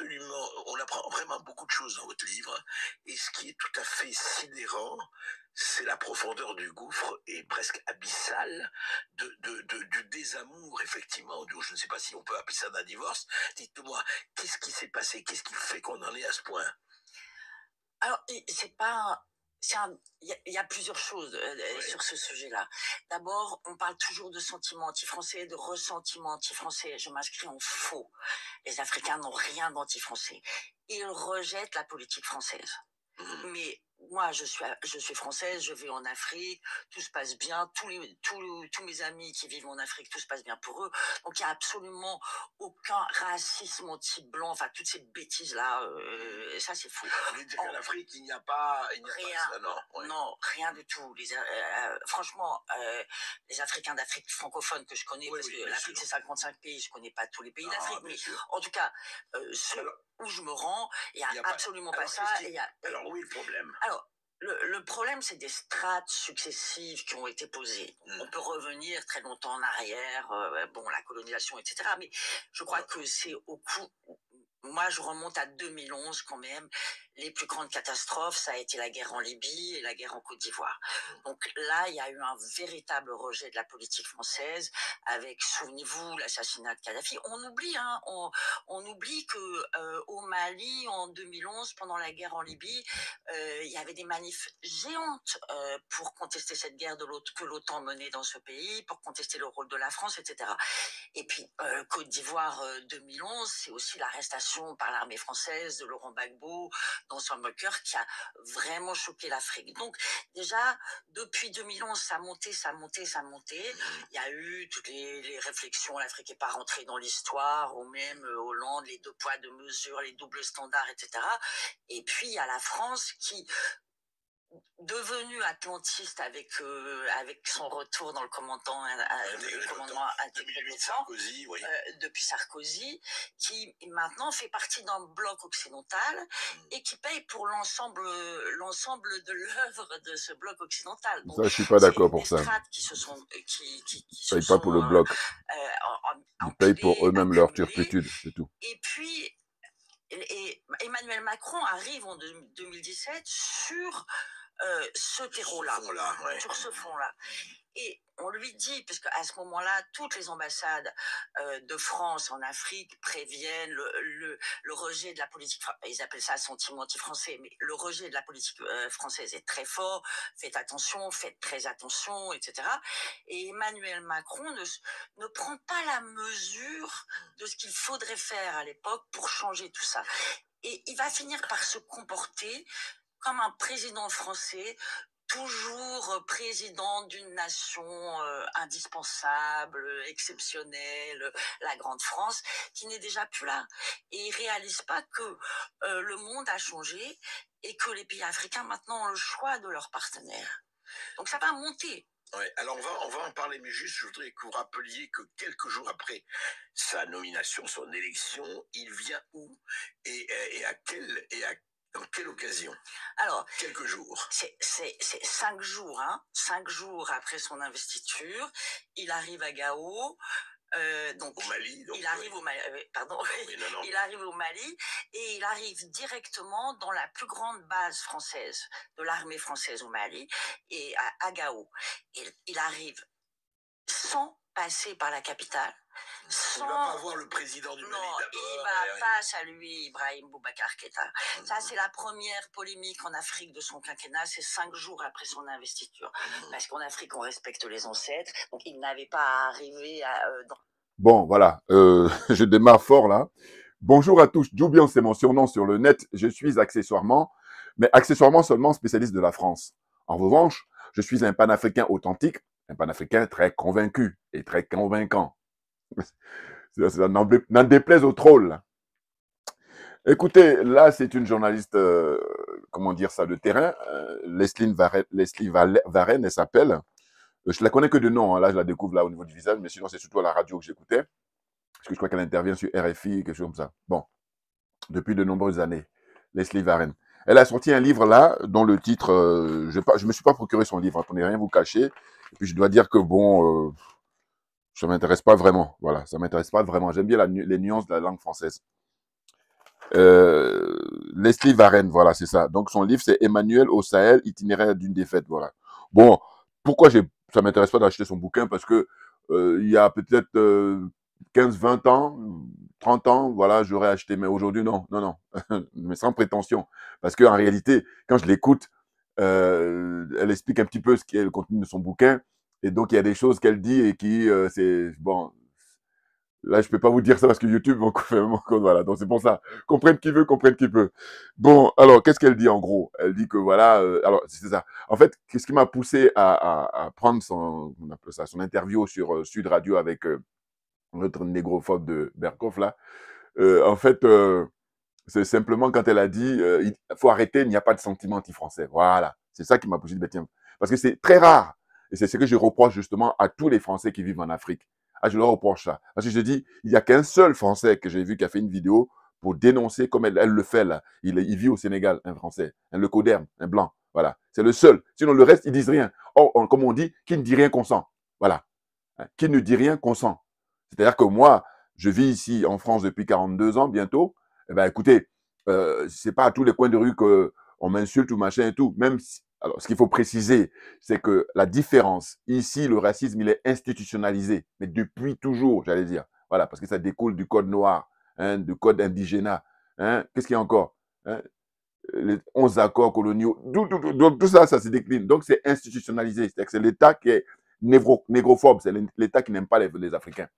absolument, on apprend vraiment beaucoup de choses dans votre livre. Et ce qui est tout à fait sidérant, c'est la profondeur du gouffre et presque abyssale de, du désamour, effectivement. je ne sais pas si on peut appeler ça d'un divorce. Dites-moi, qu'est-ce qui s'est passé Qu'est-ce qui fait qu'on en est à ce point Alors, c'est pas il y, a plusieurs choses euh, euh, sur ce sujet-là. D'abord, on parle toujours de sentiments anti-français, de ressentiment anti-français. Je m'inscris en faux. Les Africains n'ont rien d'anti-français. Ils rejettent la politique française. Mmh. Mais moi, je suis, je suis française, je vais en Afrique, tout se passe bien, tous, les, tous, tous mes amis qui vivent en Afrique, tout se passe bien pour eux. Donc, il n'y a absolument aucun racisme anti-blanc, enfin, toutes ces bêtises-là, euh, ça, c'est fou. en Afrique, il n'y a pas. Il n'y a rien, non, non, rien du tout. Les, euh, euh, franchement, les Africains d'Afrique francophone que je connais, parce que l'Afrique, c'est 55 pays, je ne connais pas tous les pays d'Afrique, mais en tout cas, où je me rends, il n'y a, absolument pas, ça. Y a, alors, oui, le problème le, problème, c'est des strates successives qui ont été posées. Mmh. On peut revenir très longtemps en arrière, euh, bon, la colonisation, etc. Mais je crois que c'est au coup, moi, je remonte à 2011 quand même, les plus grandes catastrophes, ça a été la guerre en Libye et la guerre en Côte d'Ivoire. Mm. Donc là, il y a eu un véritable rejet de la politique française avec, souvenez-vous, l'assassinat de Kadhafi. On oublie, hein, on, oublie que euh, au Mali, en 2011, pendant la guerre en Libye, euh, il y avait des manifs géantes euh, pour contester cette guerre de l'autre que l'OTAN menait dans ce pays, pour contester le rôle de la France, etc. Et puis Côte d'Ivoire 2011, c'est aussi l'arrestation par l'armée française de Laurent Gbagbo, dans son moqueur qui a vraiment choqué l'Afrique. Donc déjà, depuis 2011, ça montait, ça montait, ça montait. Il y a eu toutes les, les réflexions, l'Afrique n'est pas rentrée dans l'histoire, ou même euh, Hollande, les deux poids, deux mesures, les doubles standards, etc. Et puis il y a la France qui, devenu atlantiste avec euh, avec son retour dans le commandant commandement euh, à depuis Sarkozy qui maintenant fait partie d'un bloc occidental mm. et qui paye pour l'ensemble l'ensemble de l'œuvre de ce bloc occidental Donc, ça je suis pas d'accord pour ça euh, Ils ne payent pas pour le bloc ils payent pour eux-mêmes leur turpitude c'est tout et puis et Emmanuel Macron arrive en 2017 sur euh, ce terreau-là, sur, ce fond-là. Et on lui dit, parce à ce moment-là, toutes les ambassades euh, de France en Afrique préviennent le, rejet de la politique, ils appellent ça sentiment anti-français, mais le rejet de la politique euh, française est très fort, faites attention, faites très attention, etc. Et Emmanuel Macron ne, ne prend pas la mesure de ce qu'il faudrait faire à l'époque pour changer tout ça. Et il va finir par se comporter comme un président français, toujours président d'une nation euh, indispensable, exceptionnelle, la grande France, qui n'est déjà plus là. Et il réalise pas que euh, le monde a changé et que les pays africains maintenant ont le choix de leurs partenaires. Donc ça va monter. alors on va, on va en parler, mais juste je voudrais que vous rappeliez que quelques jours après sa nomination, son élection, il vient où et, et à quel et à quelle occasion Alors, quelques jours. C'est cinq jours, hein. Cinq jours après son investiture, il arrive à Gao. Euh, donc, au Mali, il arrive au Mali, euh, il arrive au Mali et il arrive directement dans la plus grande base française de l'armée française au Mali et à, Gao. il arrive sans passer par la capitale sans... Il va pas voir le président du Mali Non, il va face à lui, Ibrahim Boubacar Keta. Ça, c'est la première polémique en Afrique de son quinquennat. C'est cinq jours après son investiture. Parce qu'en Afrique, on respecte les ancêtres. Donc, il n'avait pas à arriver à... Euh, bon, voilà. Euh, je démarre fort, là. Bonjour à tous. J'oublie, c'est mon surnom sur le net. Je suis accessoirement, mais accessoirement seulement spécialiste de la France. En revanche, je suis un panafricain authentique, un panafricain très convaincu et très convaincant. N'en déplaise au troll. Écoutez, là, c'est une journaliste, euh, comment dire ça, de terrain. Euh, Leslie Varenne, Leslie elle s'appelle. Euh, je la connais que de nom, hein. là, je la découvre là au niveau du visage, mais sinon, c'est surtout à la radio que j'écoutais. Parce que je crois qu'elle intervient sur RFI, quelque chose comme ça. Bon, depuis de nombreuses années, Leslie Varenne. Elle a sorti un livre là, dont le titre, je ne me suis pas procuré son livre, hein, pour rien vous cacher. Et puis je dois dire que bon, ça m'intéresse pas vraiment. Voilà, ça m'intéresse pas vraiment. J'aime bien les nuances de la langue française. Euh, Leslie Varenne, voilà, c'est ça. Donc son livre, c'est Emmanuel au Sahel, itinéraire d'une défaite. Voilà. Bon, pourquoi ça ça m'intéresse pas d'acheter son bouquin parce que euh, il y a peut-être 15, euh, 20 ans, 30 ans, voilà, j'aurais acheté. Mais aujourd'hui, non, non, non, mais sans prétention, parce qu'en réalité, quand je l'écoute, elle explique un petit peu ce qu'est le contenu de son bouquin et donc, il y a des choses qu'elle dit et qui, euh, c'est bon. Là, je peux pas vous dire ça parce que YouTube m'en mon Voilà. Donc, c'est pour ça. Comprenne qui veut, comprenne qui peut. Bon, alors, qu'est-ce qu'elle dit en gros Elle dit que voilà. Euh, alors, c'est ça. En fait, qu'est-ce qui m'a poussé à, prendre son, on appelle ça, son interview sur euh, Sud Radio avec notre négrophobe de Berkoff, là En fait, c'est simplement quand elle a dit il faut arrêter, il n'y a pas de sentiment anti-français. Voilà. C'est ça qui m'a poussé de tiens. Parce que c'est très rare et c'est ce que je reproche justement à tous les Français qui vivent en Afrique. Ah, je leur reproche ça. Parce que je dis, il n'y a qu'un seul Français que j'ai vu qui a fait une vidéo pour dénoncer comme elle, le fait là. Il, vit au Sénégal, un Français, un leucoderme, un blanc. Voilà. C'est le seul. Sinon, le reste, ils disent rien. Or, comme on dit, qui ne dit rien consent. Voilà. Hein, qui ne dit rien consent. C'est-à-dire que moi, je vis ici en France depuis 42 ans bientôt. Eh bien, écoutez, euh, c'est pas à tous les coins de rue qu'on m'insulte ou machin et tout. Même si, alors, ce qu'il faut préciser, c'est que la différence, ici, le racisme, il est institutionnalisé, mais depuis toujours, j'allais dire. Voilà, parce que ça découle du code noir, hein, du code indigénat. Hein. Qu'est-ce qu'il y a encore hein? Les 11 accords coloniaux, tout, ça, ça se décline. Donc, c'est institutionnalisé. C'est-à-dire que c'est l'État qui est négrophobe, c'est l'État qui n'aime pas les Africains.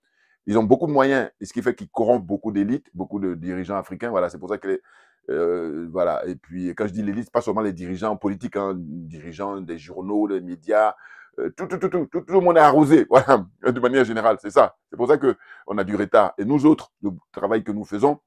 Ils ont beaucoup de moyens, et ce qui fait qu'ils corrompent beaucoup d'élites, beaucoup de dirigeants africains. Voilà, c'est pour ça que les, euh, voilà. Et puis, quand je dis l'élite, pas seulement les dirigeants politiques, les hein, dirigeants des journaux, les médias, euh, tout, tout, tout, tout, tout, le monde est arrosé, voilà, de manière générale, c'est ça. C'est pour ça qu'on a du retard. Et nous autres, le travail que nous faisons,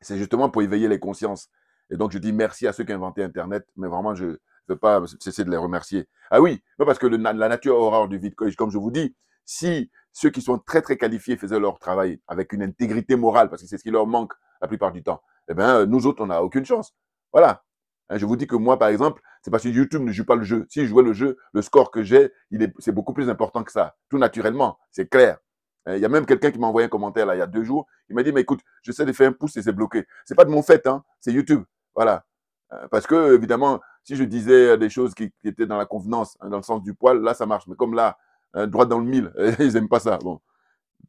c'est justement pour éveiller les consciences. Et donc, je dis merci à ceux qui ont inventé Internet, mais vraiment, je ne veux pas cesser de les remercier. Ah oui, parce que la nature horreur du vide, comme je vous dis, si ceux qui sont très très qualifiés faisaient leur travail avec une intégrité morale, parce que c'est ce qui leur manque la plupart du temps, eh bien, euh, nous autres, on n'a aucune chance. Voilà. Hein, je vous dis que moi, par exemple, c'est parce que YouTube ne joue pas le jeu. Si je jouais le jeu, le score que j'ai, c'est beaucoup plus important que ça, tout naturellement, c'est clair. Hein, il y a même quelqu'un qui m'a envoyé un commentaire là, il y a deux jours. Il m'a dit, mais écoute, j'essaie de faire un pouce et c'est bloqué. C'est pas de mon fait, hein, c'est YouTube. Voilà. Hein, parce que, évidemment, si je disais des choses qui, étaient dans la convenance, dans le sens du poil, là, ça marche. Mais comme là, Hein, droit dans le mille. ils n'aiment pas ça. Bon,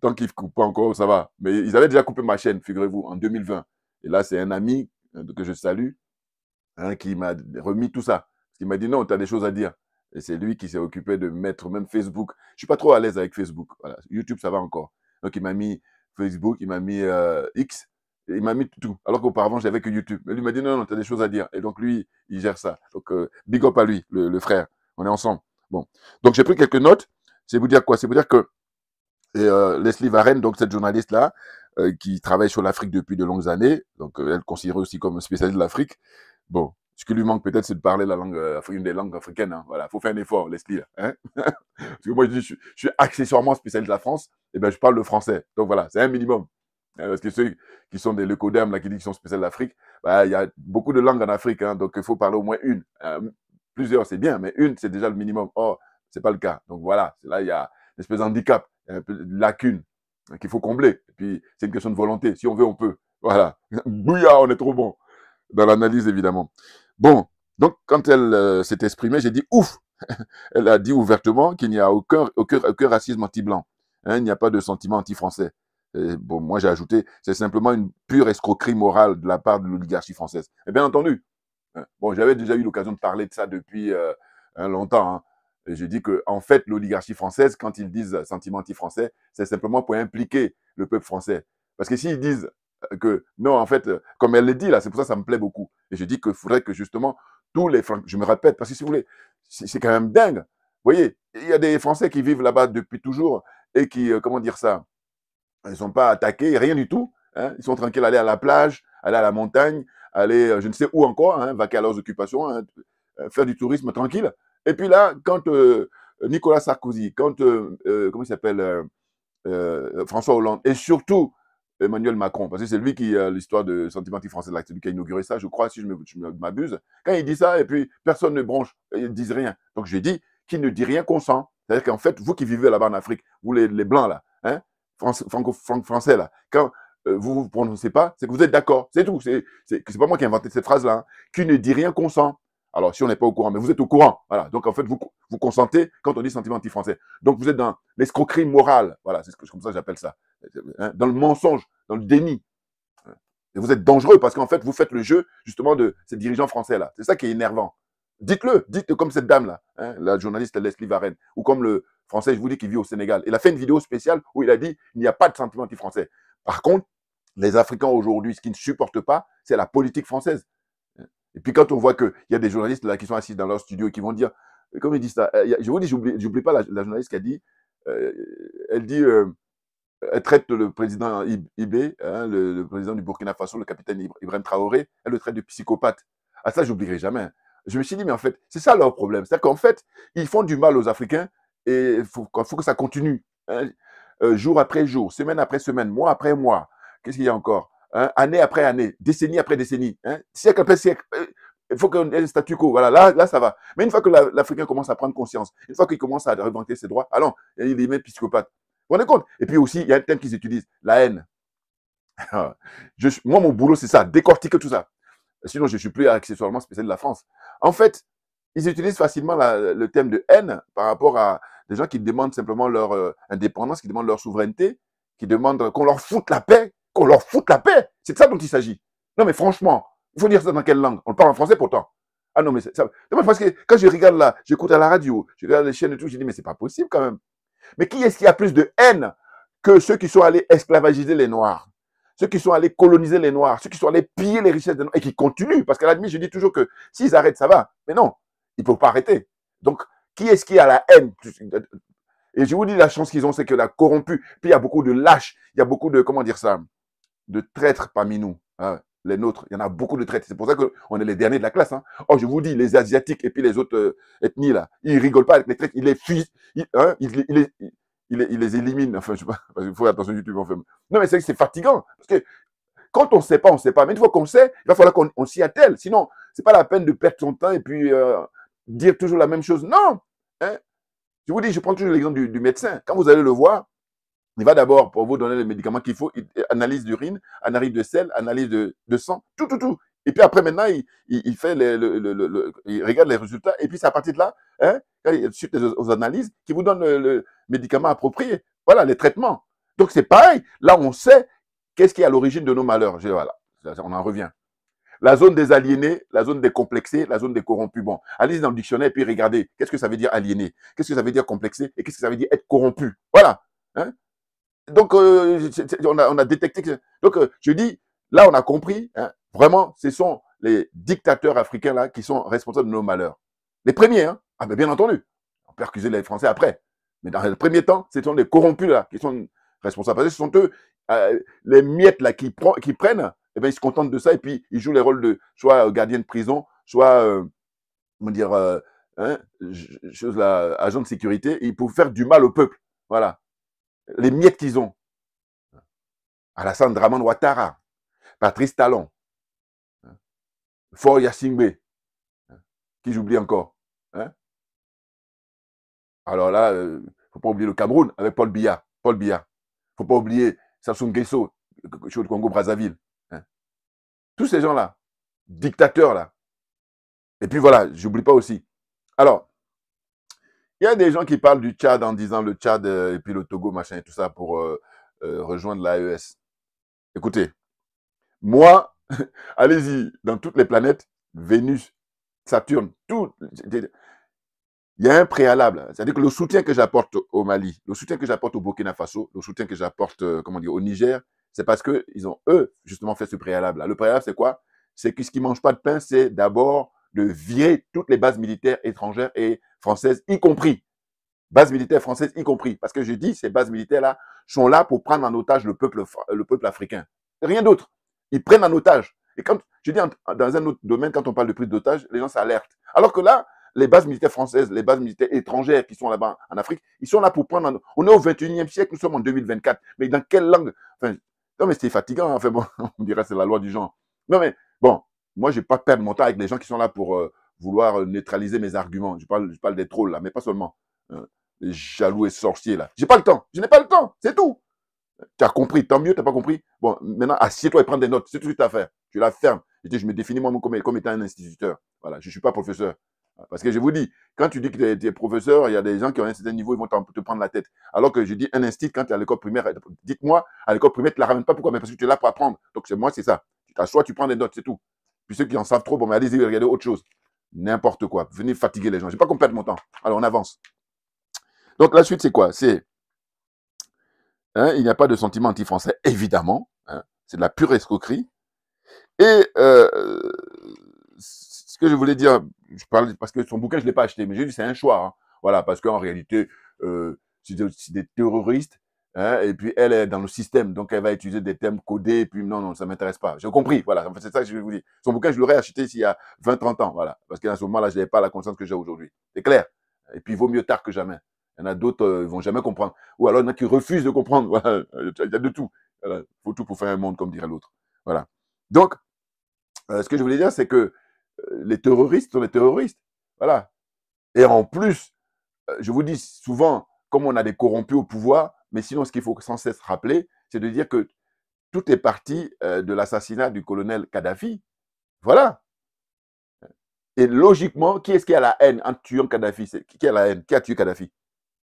tant qu'ils ne coupent pas encore, ça va. Mais ils avaient déjà coupé ma chaîne, figurez-vous, en 2020. Et là, c'est un ami euh, que je salue hein, qui m'a remis tout ça. Qui m'a dit non, tu as des choses à dire. Et c'est lui qui s'est occupé de mettre même Facebook. Je ne suis pas trop à l'aise avec Facebook. Voilà. YouTube, ça va encore. Donc, il m'a mis Facebook, il m'a mis euh, X, il m'a mis tout. Alors qu'auparavant, j'avais que YouTube. Mais lui m'a dit non, non, tu as des choses à dire. Et donc, lui, il gère ça. Donc, euh, big up à lui, le frère. On est ensemble. Bon. Donc, j'ai pris quelques notes. C'est vous dire quoi C'est vous dire que euh, Leslie Varenne, donc cette journaliste-là, euh, qui travaille sur l'Afrique depuis de longues années, donc euh, elle considérée aussi comme spécialiste de l'Afrique. Bon, ce qui lui manque peut-être, c'est de parler la langue, euh, une des langues africaines. Hein. Voilà, faut faire un effort, Leslie. Hein. Parce que moi, je, suis accessoirement spécialiste de la France, et ben je parle le français. Donc voilà, c'est un minimum. Hein, parce que ceux qui sont des leucodermes, là, qui disent qu'ils sont spécialistes de l'Afrique, bah, il y a beaucoup de langues en Afrique, hein, donc il faut parler au moins une. plusieurs, c'est bien, mais une, c'est déjà le minimum. Or, c'est pas le cas. Donc voilà, là, il y a une espèce d'handicap, une lacune hein, qu'il faut combler. Et puis, c'est une question de volonté. Si on veut, on peut. Voilà. Bouillard, on est trop bon. Dans l'analyse, évidemment. Bon. Donc, quand elle euh, s'est exprimée, j'ai dit ouf. elle a dit ouvertement qu'il n'y a aucun, racisme anti-blanc. Hein, il n'y a pas de sentiment anti-français. bon, moi, j'ai ajouté, c'est simplement une pure escroquerie morale de la part de l'oligarchie française. Et bien entendu, hein, bon, j'avais déjà eu l'occasion de parler de ça depuis euh, longtemps. Hein. Et je dis que, en fait, l'oligarchie française, quand ils disent sentiment anti-français, c'est simplement pour impliquer le peuple français. Parce que s'ils disent euh, que, non, en fait, euh, comme elle le dit là, c'est pour ça que ça me plaît beaucoup. Et je dis qu'il faudrait que justement, tous les Français, je me répète, parce que si vous voulez, c'est quand même dingue. Vous voyez, il y a des Français qui vivent là-bas depuis toujours et qui, euh, comment dire ça, ils ne sont pas attaqués, rien du tout. Hein. ils sont tranquilles, aller à la plage, aller à la montagne, aller je ne sais où encore, hein, vaquer à leurs occupations, hein, faire du tourisme tranquille. Et puis là, quand euh, Nicolas Sarkozy, quand, euh, euh, comment il s'appelle, François Hollande, et surtout Emmanuel Macron, parce que c'est lui qui a l'histoire de sentimentif français, c'est lui qui a inauguré ça, je crois, si je m'abuse, quand il dit ça, et puis personne ne bronche, ils disent rien. Donc je dit, qu'il ne dit rien qu'on sent. C'est-à-dire qu'en fait, vous qui vivez là-bas en Afrique, vous les, Blancs là, hein, franco, français là, quand vous ne vous prononcez pas, c'est que vous êtes d'accord, c'est tout. C'est pas moi qui ai inventé cette phrase-là. Hein, qui ne dit rien qu'on sent. Alors, si on n'est pas au courant, mais vous êtes au courant. Voilà. Donc, en fait, vous, vous consentez quand on dit sentiment anti-français. Donc, vous êtes dans l'escroquerie morale. Voilà, c'est comme ça que j'appelle ça. Hein, dans le mensonge, dans le déni. Et vous êtes dangereux parce qu'en fait, vous faites le jeu, justement, de ces dirigeants français-là. C'est ça qui est énervant. Dites-le, dites comme cette dame-là, hein, la journaliste Leslie Varenne, ou comme le français, je vous dis, qui vit au Sénégal. Il a fait une vidéo spéciale où il a dit il n'y a pas de sentiment anti-français. Par contre, les Africains aujourd'hui, ce qu'ils ne supportent pas, c'est la politique française. Et puis quand on voit qu'il y a des journalistes là qui sont assis dans leur studio et qui vont dire, euh, comme ils disent ça, euh, je vous dis, j'oublie pas la, journaliste qui a dit, euh, elle dit, elle traite le président Ibé, hein, le, président du Burkina Faso, le capitaine Ibrahim Traoré, elle le traite de psychopathe. Ah ça, j'oublierai jamais. Je me suis dit, mais en fait, c'est ça leur problème. C'est-à-dire qu'en fait, ils font du mal aux Africains et il faut, que ça continue. Hein. jour après jour, semaine après semaine, mois après mois. Qu'est-ce qu'il y a encore Hein, année après année, décennie après décennie, hein. siècle après siècle. Euh, il faut qu'on ait un statu quo. Voilà, là, là, ça va. Mais une fois que l'Africain commence à prendre conscience, une fois qu'il commence à revendiquer ses droits, alors, il est même psychopathe. Vous vous rendez compte Et puis aussi, il y a un thème qu'ils utilisent, la haine. Ah, moi, mon boulot, c'est ça, décortiquer tout ça. Sinon, je ne suis plus accessoirement spécial de la France. En fait, ils utilisent facilement le thème de haine par rapport à des gens qui demandent simplement leur euh, indépendance, qui demandent leur souveraineté, qui demandent qu'on leur foute la paix, qu'on leur foute la paix. C'est de ça dont il s'agit. Non, mais franchement, il faut dire ça dans quelle langue On parle en français pourtant. Ah non, mais ça. parce que quand je regarde là, j'écoute à la radio, je regarde les chaînes et tout, je dis, mais c'est pas possible quand même. Mais qui est-ce qui a plus de haine que ceux qui sont allés esclavagiser les Noirs ceux qui sont allés coloniser les Noirs, ceux qui sont allés piller les richesses des Noirs, et qui continuent, parce qu'à la limite, je dis toujours que s'ils arrêtent, ça va. Mais non, ils ne peuvent pas arrêter. Donc, qui est-ce qui a la haine Et je vous dis, la chance qu'ils ont, c'est que la corrompue, puis il y a beaucoup de lâches, il y a beaucoup de, comment dire ça, de traîtres parmi nous, hein, les nôtres. Il y en a beaucoup de traîtres. C'est pour ça qu'on est les derniers de la classe. Hein. Or, oh, je vous dis, les Asiatiques et puis les autres euh, ethnies, là, ils rigolent pas avec les traîtres. Ils les Ils, hein, ils, les éliminent. Enfin, je sais pas. Il faut attention YouTube. Non, mais c'est fatigant. Parce que quand on ne sait pas, on ne sait pas. Mais une fois qu'on sait, il va falloir qu'on s'y attelle. Sinon, c'est pas la peine de perdre son temps et puis euh, dire toujours la même chose. Non. Je vous dis, je prends toujours l'exemple du médecin. Quand vous allez le voir, il va d'abord, pour vous donner les médicaments qu'il faut, analyse d'urine, analyse de sel, analyse de, sang, tout, tout, tout. Et puis après, maintenant, il, fait le, il regarde les résultats. Et puis, c'est à partir de là, hein, suite aux analyses, qui vous donne le, médicament approprié. Voilà, les traitements. Donc, c'est pareil. Là, on sait qu'est-ce qui est à l'origine de nos malheurs. voilà, on en revient. La zone des aliénés, la zone des complexés, la zone des corrompus. Bon, allez dans le dictionnaire et puis regardez, qu'est-ce que ça veut dire aliéné Qu'est-ce que ça veut dire complexé Et qu'est-ce que ça veut dire être corrompu Voilà. Hein donc, euh, on, a, détecté. Que, donc, euh, je dis, là, on a compris. Hein, vraiment, ce sont les dictateurs africains là qui sont responsables de nos malheurs. Les premiers, hein. Ah, mais bien entendu. On peut accuser les Français après. Mais dans le premier temps, ce sont les corrompus là qui sont responsables. Parce que ce sont eux, euh, les miettes là qui, prennent, eh ils se contentent de ça et puis ils jouent les rôles de soit gardien de prison, soit, comment dire, hein, agent de sécurité, Ils peuvent faire du mal au peuple. Voilà les miettes qu'ils ont. Alassane Draman Ouattara, Patrice Talon, hein, Fort Yassingbe, hein, qui j'oublie encore. Hein. Alors là, ne euh, faut pas oublier le Cameroun avec Paul Biya. Paul Biya. faut pas oublier Samson Guesso, euh, de Congo-Brazzaville. Tous ces gens-là, dictateurs là. Et puis voilà, j'oublie pas aussi. Alors, il y a des gens qui parlent du Tchad en disant le Tchad euh, et puis le Togo, machin et tout ça pour euh, euh, rejoindre l'AES. Écoutez, moi, allez-y, dans toutes les planètes, Vénus, Saturne, tout. Il y a un préalable. C'est-à-dire que le soutien que j'apporte au Mali, le soutien que j'apporte au Burkina Faso, le soutien que j'apporte, comment dire, au Niger, c'est parce qu'ils ont, eux, justement fait ce préalable Le préalable, c'est quoi C'est que ce qui ne mange pas de pain, c'est d'abord de virer toutes les bases militaires étrangères et françaises, y compris. Bases militaires françaises, y compris. Parce que je dis, ces bases militaires-là sont là pour prendre en otage le peuple, le peuple africain. Rien d'autre. Ils prennent en otage. Et quand, je dis, dans un autre domaine, quand on parle de prise d'otage, les gens s'alertent. Alors que là, les bases militaires françaises, les bases militaires étrangères qui sont là-bas en Afrique, ils sont là pour prendre. En... On est au 21e siècle, nous sommes en 2024. Mais dans quelle langue Non, mais c'est fatigant. Hein. Enfin bon, on dirait que c'est la loi du genre. Non, mais bon, moi, je pas perdre mon temps avec les gens qui sont là pour, euh, vouloir euh, neutraliser mes arguments. Je parle, des trolls là, mais pas seulement. Euh, jaloux et sorciers là. J'ai pas le temps. Je n'ai pas le temps. C'est tout. Tu as compris, tant mieux, tu n'as pas compris. Bon, maintenant, assieds-toi et prends des notes. C'est tout ce que tu as à faire. Tu la fermes. Je, dis, je me définis moi-même comme, étant un instituteur. Voilà, je ne suis pas professeur. Parce que je vous dis, quand tu dis que tu es, professeur, il y a des gens qui ont un certain niveau, ils vont te prendre la tête. Alors que je dis un institut, quand tu es à l'école primaire, dites-moi, à l'école primaire, tu ne la ramènes pas. Pourquoi Mais parce que tu es là pour apprendre. Donc, c'est moi, c'est ça. Tu t'assois, tu prends des notes, c'est tout. Puis ceux qui en savent trop, bon, mais allez-y, regardez autre chose. N'importe quoi. Venez fatiguer les gens. Je n'ai pas complètement le temps. Alors, on avance. Donc, la suite, c'est quoi C'est, hein, il n'y a pas de sentiment anti-français, évidemment. Hein. c'est de la pure escroquerie. Et euh, ce que je voulais dire, je parle parce que son bouquin, je ne l'ai pas acheté, mais j'ai dit c'est un choix. Hein. Voilà, parce qu'en réalité, c'est euh, des terroristes Hein, et puis elle est dans le système, donc elle va utiliser des termes codés, et puis non, non, ça ne m'intéresse pas. J'ai compris, voilà, c'est ça que je vais vous dire. Son bouquin, je l'aurais acheté s'il y a 20, 30 ans, voilà, parce qu'à ce moment-là, je n'avais pas la conscience que j'ai aujourd'hui. C'est clair. Et puis, il vaut mieux tard que jamais. Il y en a d'autres, qui euh, ils vont jamais comprendre. Ou alors, il y en a qui refusent de comprendre. Voilà, il y a de tout. Il faut tout pour faire un monde, comme dirait l'autre. Voilà. Donc, euh, ce que je voulais dire, c'est que euh, les terroristes sont des terroristes. Voilà. Et en plus, je vous dis souvent, comme on a des corrompus au pouvoir, mais sinon, ce qu'il faut sans cesse rappeler, c'est de dire que tout est parti euh, de l'assassinat du colonel Kadhafi. Voilà. Et logiquement, qui est-ce qui a la haine en tuant Kadhafi Qui a la haine Qui a tué Kadhafi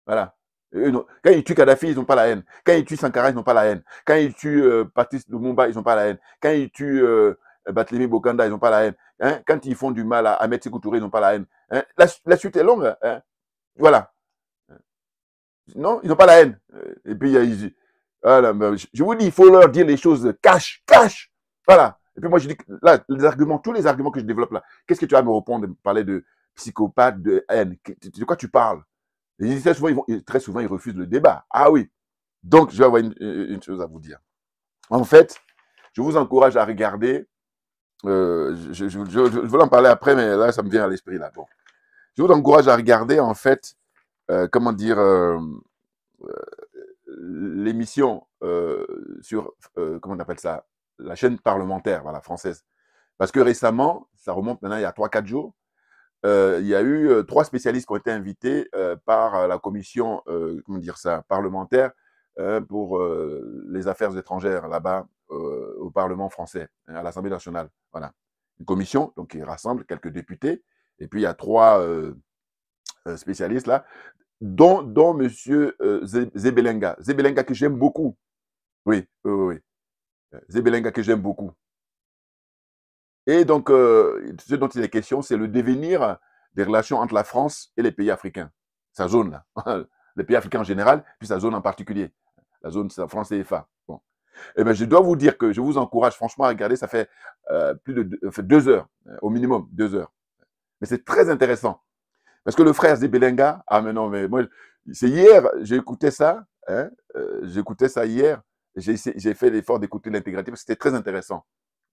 Voilà. quand ils tuent Kadhafi, ils n'ont pas la haine. Quand ils tuent Sankara, ils n'ont pas la haine. Quand ils tuent euh, Patrice Lumumba, ils n'ont pas la haine. Quand ils tuent euh, Bokanda, ils n'ont pas la haine. Hein? Quand ils font du mal à Ahmed Sekou ils n'ont pas la haine. Hein? La, la, suite est longue. Hein? Voilà. Non, ils n'ont pas la haine. Et puis, il ils, voilà, bah, je vous dis, il faut leur dire les choses cash, cash. Voilà. Et puis moi, je dis, là, les arguments, tous les arguments que je développe là, qu'est-ce que tu vas me répondre de me parler de psychopathe, de haine De quoi tu parles très, souvent, ils refusent le débat. Ah oui. Donc, je vais avoir une, chose à vous dire. En fait, je vous encourage à regarder. Euh, je, je, en parler après, mais là, ça me vient à l'esprit là. Je vous encourage à regarder, en fait, euh, comment dire, euh, euh, l'émission sur, comment on appelle ça, la chaîne parlementaire voilà, française. Parce que récemment, ça remonte maintenant il y a 3-4 jours, il y a eu trois spécialistes qui ont été invités par la commission comment dire ça, parlementaire pour les affaires étrangères là-bas au Parlement français, à l'Assemblée nationale. Voilà. Une commission donc, qui rassemble quelques députés. Et puis il y a trois euh, spécialiste là, dont, dont monsieur euh, Zebelenga. Zebelenga que j'aime beaucoup. Oui, oui, oui. Euh, Zebelenga que j'aime beaucoup. Et donc, ce dont il est question, c'est le devenir des relations entre la France et les pays africains, sa zone là, les pays africains en général, puis sa zone en particulier, la zone France efa Bon. Eh bien, je dois vous dire que je vous encourage franchement à regarder, ça fait plus de deux, heures, au minimum deux heures. Mais c'est très intéressant. Parce que le frère Zébélenga, ah mais non, mais moi, c'est hier, j'ai écouté ça, hein, euh, j'écoutais ça hier, j'ai fait l'effort d'écouter que c'était très intéressant,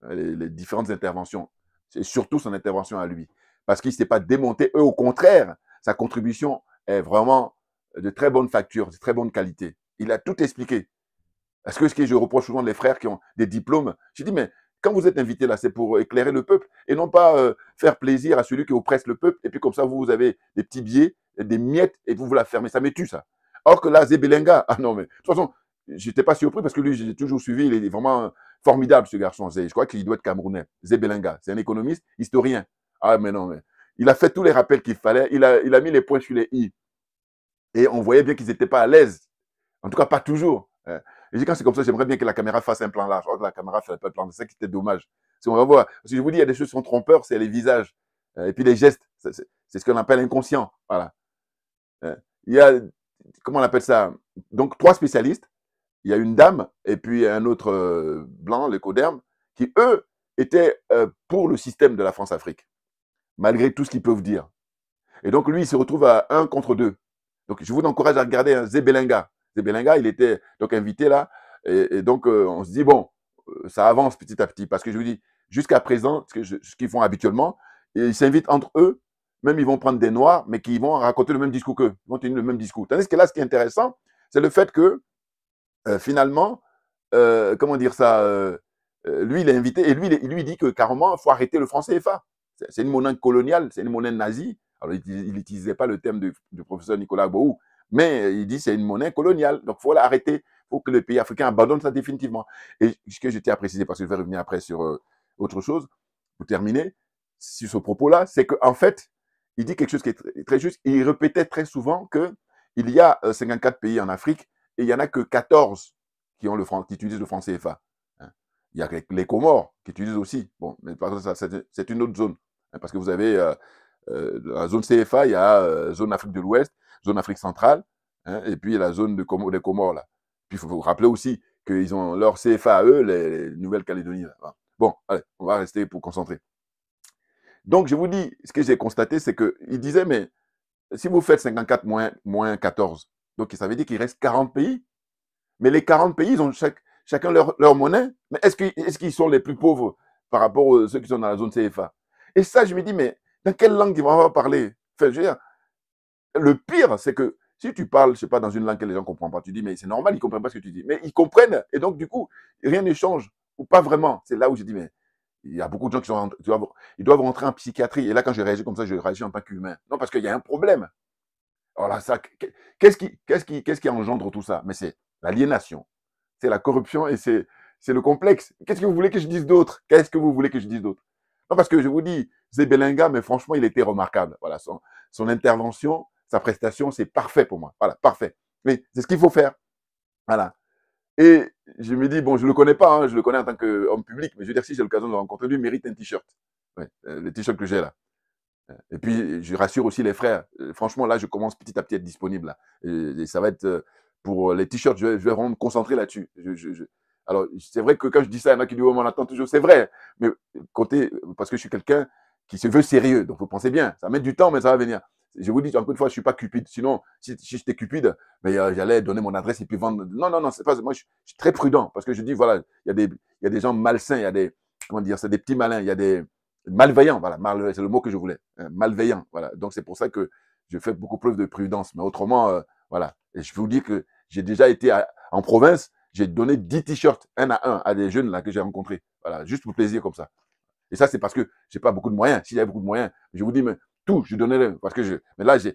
hein, les, différentes interventions, et surtout son intervention à lui, parce qu'il ne s'est pas démonté, eux au contraire, sa contribution est vraiment de très bonne facture, de très bonne qualité. Il a tout expliqué. Parce que ce que je reproche souvent des frères qui ont des diplômes, je dis, mais quand vous êtes invité là, c'est pour éclairer le peuple et non pas euh, faire plaisir à celui qui oppresse le peuple. Et puis comme ça, vous, avez des petits billets, des miettes et vous vous la fermez. Ça tue, ça. Or que là, Zebelenga. ah non, mais de toute façon, n'étais pas surpris parce que lui, j'ai toujours suivi. Il est vraiment euh, formidable, ce garçon. Je crois qu'il doit être camerounais. Zebelenga, c'est un économiste, historien. Ah, mais non, mais il a fait tous les rappels qu'il fallait. Il a, il a mis les points sur les i. Et on voyait bien qu'ils n'étaient pas à l'aise. En tout cas, pas toujours. Hein. Je dis, quand c'est comme ça, j'aimerais bien que la caméra fasse un plan large. Oh, la caméra fait pas le plan. C'est ça qui était dommage. Si on va je vous dis, il y a des choses qui sont trompeurs, c'est les visages. Euh, et puis les gestes. C'est ce qu'on appelle inconscient. Voilà. Euh, il y a, comment on appelle ça Donc, trois spécialistes. Il y a une dame et puis un autre euh, blanc, le qui, eux, étaient pour le système de la France-Afrique, malgré tout ce qu'ils peuvent dire. Et donc, lui, il se retrouve à un contre deux. Donc, je vous encourage à regarder un hein, Zebelinga. Bélinga, il était donc invité là. Et, donc, euh, on se dit, bon, euh, ça avance petit à petit. Parce que je vous dis, jusqu'à présent, ce qu'ils font habituellement, ils s'invitent entre eux, même ils vont prendre des noirs, mais qui vont raconter le même discours qu'eux, ils vont tenir le même discours. Tandis que là, ce qui est intéressant, c'est le fait que euh, finalement, comment dire ça, lui, il est invité et lui, il lui dit que carrément, il faut arrêter le français, FA C'est une monnaie coloniale, c'est une monnaie nazie. Alors, il n'utilisait pas le thème du, professeur Nicolas Bohou, mais euh, il dit c'est une monnaie coloniale, donc faut l'arrêter. Faut que les pays africains abandonnent ça définitivement. Et ce que j'étais à préciser, parce que je vais revenir après sur euh, autre chose, pour terminer, sur ce propos-là, c'est qu'en fait, il dit quelque chose qui est très, juste. il répétait très souvent que il y a 54 euh, pays en Afrique et il y en a que 14 qui ont le qui utilisent le franc CFA. Hein. Il y a les Comores qui utilisent aussi. Bon, mais c'est une autre zone. Hein, parce que vous avez la zone CFA, il y a la zone Afrique de l'Ouest, zone Afrique centrale, hein, et puis la zone de Comores, des Comores. Là. Puis il faut vous rappeler aussi qu'ils ont leur CFA à eux, les, Nouvelles-Calédonies. Bon, allez, on va rester pour concentrer. Donc je vous dis, ce que j'ai constaté, c'est qu'ils disaient, mais si vous faites 54 moins, 14, donc ça veut dire qu'il reste 40 pays. Mais les 40 pays, ils ont chacun leur, monnaie. Mais est-ce qu'ils sont les plus pauvres par rapport à ceux qui sont dans la zone CFA Et ça, je me dis, mais dans quelle langue ils vont avoir parlé le pire, c'est que si tu parles, je sais pas, dans une langue que les gens ne comprennent pas, tu dis, mais c'est normal, ils ne comprennent pas ce que tu dis. Mais ils comprennent. Et donc, du coup, rien ne change. Ou pas vraiment. C'est là où je dis, mais il y a beaucoup de gens qui sont, doivent, ils doivent rentrer en psychiatrie. Et là, quand je réagis comme ça, je réagis en tant qu'humain. Non, parce qu'il y a un problème. ça, qu'est-ce qui, qu'est-ce qui, engendre tout ça Mais c'est l'aliénation, c'est la corruption et c'est, c'est le complexe. Qu'est-ce que vous voulez que je dise d'autre Qu'est-ce que vous voulez que je dise d'autre Non, parce que je vous dis, Zébelinga, mais franchement, il était remarquable. Voilà, son intervention, sa prestation, c'est parfait pour moi. Voilà, parfait. Mais c'est ce qu'il faut faire. Voilà. Et je me dis, bon, je ne le connais pas, hein, je le connais en tant qu'homme public, mais je veux dire, si j'ai l'occasion de le rencontrer, lui mérite un t-shirt. Ouais, euh, le t-shirt que j'ai là. Euh, et puis, je rassure aussi les frères. Euh, franchement, là, je commence petit à petit à être disponible. Là. Et, ça va être pour les t-shirts, je, vais vraiment me concentrer là-dessus. Alors, c'est vrai que quand je dis ça, il y en a qui disent, oh, on attend toujours. C'est vrai. Mais comptez, parce que je suis quelqu'un qui se veut sérieux. Donc, vous pensez bien. Ça met du temps, mais ça va venir. Je vous dis encore une fois, je ne suis pas cupide. Sinon, si, j'étais cupide, mais ben, euh, j'allais donner mon adresse et puis vendre. Non, non, non, c'est pas. Moi, je, suis très prudent parce que je dis, voilà, il y, a des, y a des gens malsains, il y a des. Comment dire C'est des petits malins, il y a des malveillants. Voilà, c'est le mot que je voulais. Hein, Malveillant. Voilà. Donc, c'est pour ça que je fais beaucoup preuve de prudence. Mais autrement, euh, voilà. Et je vous dis que j'ai déjà été en province, j'ai donné 10 t-shirts, un à un, à des jeunes là que j'ai rencontrés. Voilà, juste pour plaisir comme ça. Et ça, c'est parce que je n'ai pas beaucoup de moyens. S'il y avait beaucoup de moyens, je vous dis, mais tout, je donnerai. Parce que mais là, si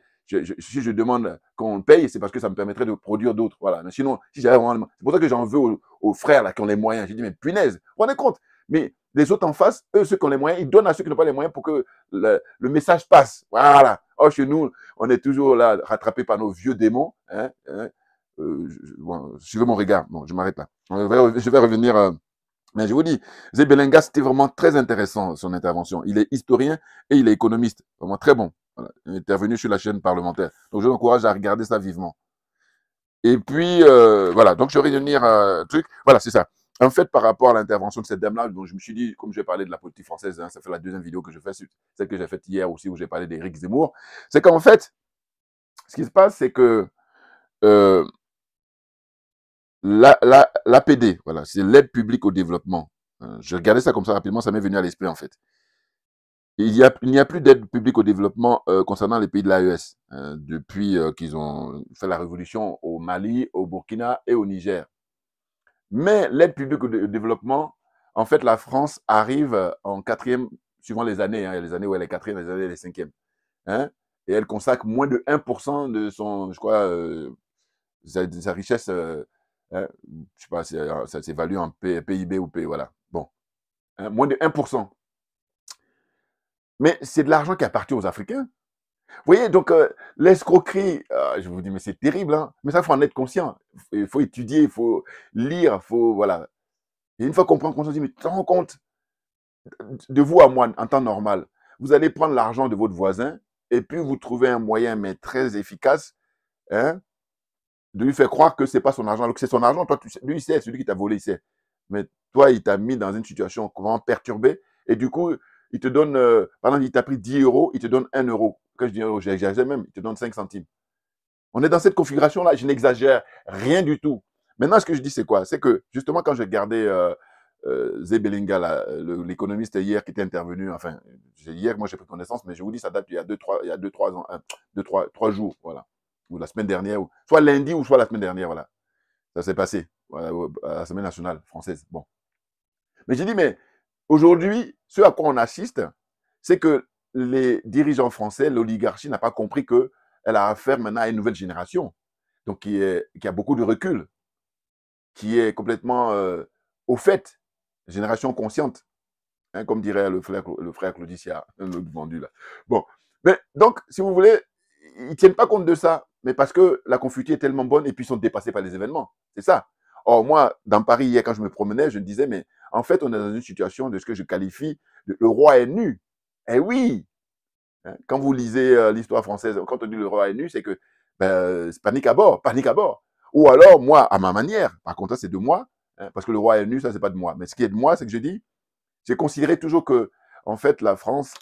je demande qu'on paye, c'est parce que ça me permettrait de produire d'autres. Voilà. sinon, si j'avais vraiment. C'est pour ça que j'en veux aux, frères là, qui ont les moyens. J'ai dit, mais punaise, rendez compte. Mais les autres en face, eux, ceux qui ont les moyens, ils donnent à ceux qui n'ont pas les moyens pour que le, message passe. Voilà. oh, chez nous, on est toujours là, rattrapés par nos vieux démons. Hein, hein. Euh, suivez mon regard. Bon, je m'arrête pas, Je vais, revenir. Euh, mais je vous dis, Zebelenga, c'était vraiment très intéressant, son intervention. Il est historien et il est économiste. Vraiment très bon. Il est intervenu sur la chaîne parlementaire. Donc, je vous encourage à regarder ça vivement. Et puis, euh, voilà. Donc, je vais à un euh, truc. Voilà, c'est ça. En fait, par rapport à l'intervention de cette dame-là, dont je me suis dit, comme je vais parler de la politique française, hein, ça fait la deuxième vidéo que je fais, celle que j'ai faite hier aussi, où j'ai parlé d'Éric Zemmour, c'est qu'en fait, ce qui se passe, c'est que euh, L'APD, la, la voilà, c'est l'aide publique au développement. Euh, je regardais ça comme ça rapidement, ça m'est venu à l'esprit en fait. Il n'y a, plus d'aide publique au développement euh, concernant les pays de l'AES euh, depuis qu'ils ont fait la révolution au Mali, au Burkina et au Niger. Mais l'aide publique au, développement, en fait, la France arrive en quatrième, suivant les années, hein, a les années où elle est quatrième, les années où elle est cinquième. Hein, et elle consacre moins de 1% de son, je crois, sa richesse je hein, je sais pas, euh, ça s'évalue en PIB ou P, voilà. Bon, hein, moins de 1%. Mais c'est de l'argent qui appartient aux Africains. Vous voyez, donc euh, l'escroquerie, euh, je vous dis, mais c'est terrible, hein, mais ça, il faut en être conscient. Il faut étudier, il faut lire, il faut, voilà. Et une fois qu'on prend conscience, on se dit, mais tu te rends compte, de vous à moi, en temps normal, vous allez prendre l'argent de votre voisin et puis vous trouvez un moyen, mais très efficace, hein, de lui faire croire que c'est pas son argent, alors que c'est son argent, toi, lui, il sait, celui qui t'a volé, il sait. Mais toi, il t'a mis dans une situation vraiment perturbée, et du coup, il te donne, euh, pendant il t'a pris 10 euros, il te donne 1 euro. Quand je dis 1 euro, j'exagère même, il te donne 5 centimes. On est dans cette configuration-là, je n'exagère rien du tout. Maintenant, ce que je dis, c'est quoi C'est que, justement, quand j'ai regardé euh, euh l'économiste hier qui était intervenu, enfin, hier, moi j'ai pris connaissance, mais je vous dis, ça date il y a 2-3 ans, 2-3 euh, jours, voilà ou la semaine dernière, soit lundi ou soit la semaine dernière, voilà. Ça s'est passé à la semaine nationale française. Bon. Mais j'ai dit, mais aujourd'hui, ce à quoi on assiste, c'est que les dirigeants français, l'oligarchie n'a pas compris qu'elle a affaire maintenant à une nouvelle génération, donc qui, a beaucoup de recul, qui est complètement euh, au fait, génération consciente, hein, comme dirait le frère, le frère Claudicia, l'autre vendu là. Bon, mais donc, si vous voulez, ils ne tiennent pas compte de ça mais parce que la confiture est tellement bonne et puis ils sont dépassés par les événements. C'est ça. Or, moi, dans Paris, hier, quand je me promenais, je me disais, mais en fait, on est dans une situation de ce que je qualifie de le roi est nu. Eh oui hein, Quand vous lisez euh, l'histoire française, quand on dit le roi est nu, c'est que ben, c'est panique à bord, panique à bord. Ou alors, moi, à ma manière, par contre, c'est de moi, hein, parce que le roi est nu, ça, c'est pas de moi. Mais ce qui est de moi, c'est que je dis, j'ai considéré toujours que, en fait, la France,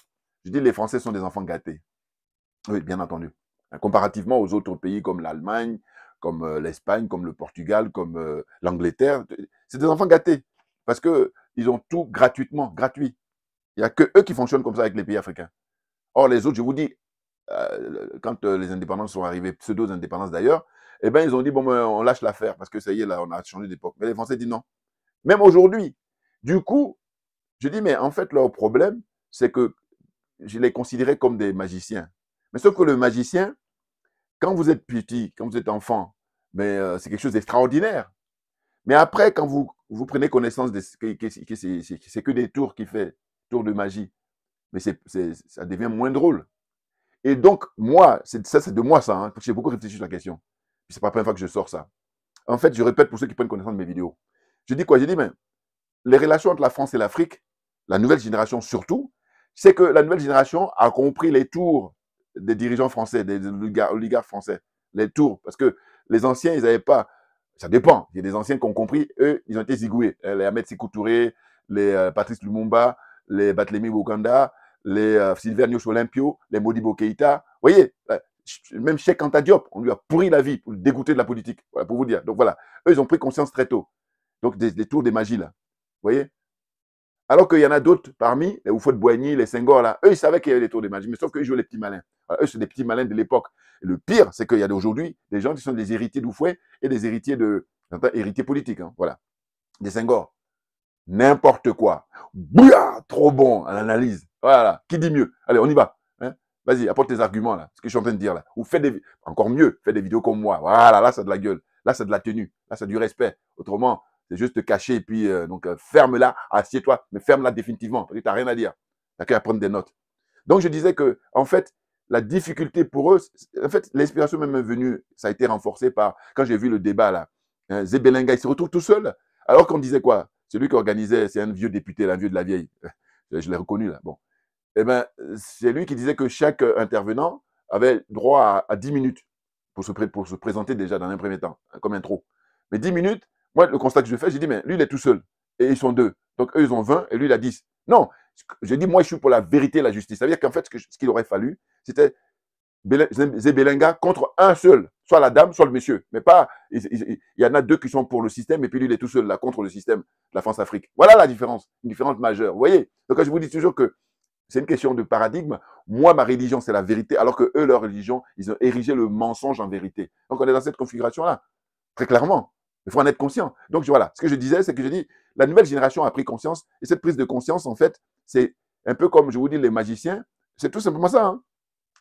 je dis, les Français sont des enfants gâtés. Oui, bien entendu. Hein, comparativement aux autres pays comme l'Allemagne, comme euh, l'Espagne, comme le Portugal, comme euh, l'Angleterre, c'est des enfants gâtés parce qu'ils ont tout gratuitement, gratuit. Il n'y a que eux qui fonctionnent comme ça avec les pays africains. Or, les autres, je vous dis, euh, quand les indépendances sont arrivées, pseudo-indépendances d'ailleurs, eh bien, ils ont dit, bon, ben, on lâche l'affaire parce que ça y est, là, on a changé d'époque. Mais les Français disent non. Même aujourd'hui. Du coup, je dis, mais en fait, leur problème, c'est que je les considérais comme des magiciens. Mais sauf que le magicien, quand vous êtes petit, quand vous êtes enfant, mais ben, euh, c'est quelque chose d'extraordinaire. Mais après, quand vous, vous prenez connaissance de ce que, c'est que des tours qui fait, tours de magie, mais ça devient moins drôle. Et donc, moi, ça c'est de moi ça, hein, que j'ai beaucoup réfléchi sur la question. C'est pas la première fois que je sors ça. En fait, je répète pour ceux qui prennent connaissance de mes vidéos. Je dis quoi Je dis, mais ben, les relations entre la France et l'Afrique, la nouvelle génération surtout, c'est que la nouvelle génération a compris les tours des dirigeants français, des oligarques français, les tours, parce que les anciens, ils n'avaient pas, ça dépend, il y a des anciens qui ont compris, eux, ils ont été zigoués, euh, les Ahmed Sikoutouré, les euh, Patrice Lumumba, les Batlemi Woukanda, les euh, Olympio Olimpio, les Modibo Keita, vous voyez, euh, même chez Diop, on lui a pourri la vie pour le dégoûter de la politique, pour vous dire. Donc voilà, eux, ils ont pris conscience très tôt. Donc des, tours des magies, là, vous voyez alors qu'il y en a d'autres parmi, les Oufot de Boigny, les Senghor, là, eux, ils savaient qu'il y avait des tours des magies, mais sauf qu'ils jouaient les petits malins. Euh, eux, c'est des petits malins de l'époque. Le pire, c'est qu'il y a aujourd'hui des gens qui sont des héritiers fouet et des héritiers de. héritiers politiques, hein. voilà. Des singors N'importe quoi. Bouah, trop bon à l'analyse. Voilà. Qui dit mieux Allez, on y va. Hein. Vas-y, apporte tes arguments, là. Ce que je suis en train de dire, là. Ou fais Encore mieux, fais des vidéos comme moi. Voilà, là, ça de la gueule. Là, ça de la tenue. Là, ça du respect. Autrement, c'est juste caché. Et puis, euh, donc, euh, ferme-la, assieds-toi, mais ferme-la définitivement. Parce que tu n'as rien à dire. Tu qu'à prendre des notes. Donc, je disais que, en fait, la difficulté pour eux, en fait, l'inspiration même est venue, ça a été renforcé par, quand j'ai vu le débat là, hein, Zébelinga, il se retrouve tout seul, alors qu'on disait quoi C'est lui qui organisait, c'est un vieux député, un vieux de la vieille, je l'ai reconnu là, bon. Eh bien, c'est lui qui disait que chaque euh, intervenant avait droit à, 10 minutes pour se, pour se présenter déjà dans un premier temps, hein, comme intro. Mais 10 minutes, moi, le constat que je fais, j'ai dit, mais lui, il est tout seul, et ils sont deux. Donc, eux, ils ont 20, et lui, il a 10. Non, je dis, moi, je suis pour la vérité et la justice. Ça veut dire qu'en fait, ce qu'il aurait fallu, c'était Zebelenga contre un seul, soit la dame, soit le monsieur. Mais pas, il, y en a deux qui sont pour le système et puis lui, il est tout seul là, contre le système la France-Afrique. Voilà la différence, une différence majeure. Vous voyez Donc, je vous dis toujours que c'est une question de paradigme. Moi, ma religion, c'est la vérité, alors que eux, leur religion, ils ont érigé le mensonge en vérité. Donc, on est dans cette configuration-là, très clairement. Il faut en être conscient. Donc, voilà, ce que je disais, c'est que je dis, la nouvelle génération a pris conscience et cette prise de conscience, en fait, c'est un peu comme je vous dis les magiciens, c'est tout simplement ça. Hein.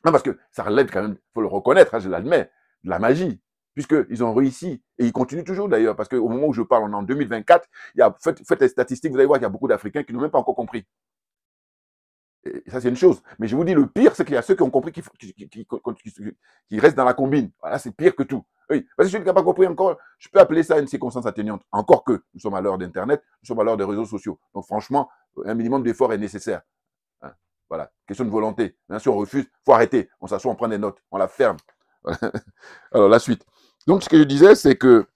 parce que ça relève quand même, il faut le reconnaître, hein, je l'admets, de la magie, puisqu'ils ont réussi, et ils continuent toujours d'ailleurs, parce qu'au moment où je parle, on est en 2024, il y a, faites, les statistiques, vous allez voir qu'il y a beaucoup d'Africains qui n'ont même pas encore compris. Et ça, c'est une chose. Mais je vous dis, le pire, c'est qu'il y a ceux qui ont compris, qui, restent dans la combine. Voilà, c'est pire que tout. Oui, parce que je qui pas compris encore, je peux appeler ça une circonstance atténuante. Encore que nous sommes à l'heure d'Internet, nous sommes à l'heure des réseaux sociaux. Donc franchement, un minimum d'effort est nécessaire. Hein. voilà, question de volonté. Hein, si on refuse, il faut arrêter. On s'assoit, on prend des notes, on la ferme. Alors, la suite. Donc, ce que je disais, c'est que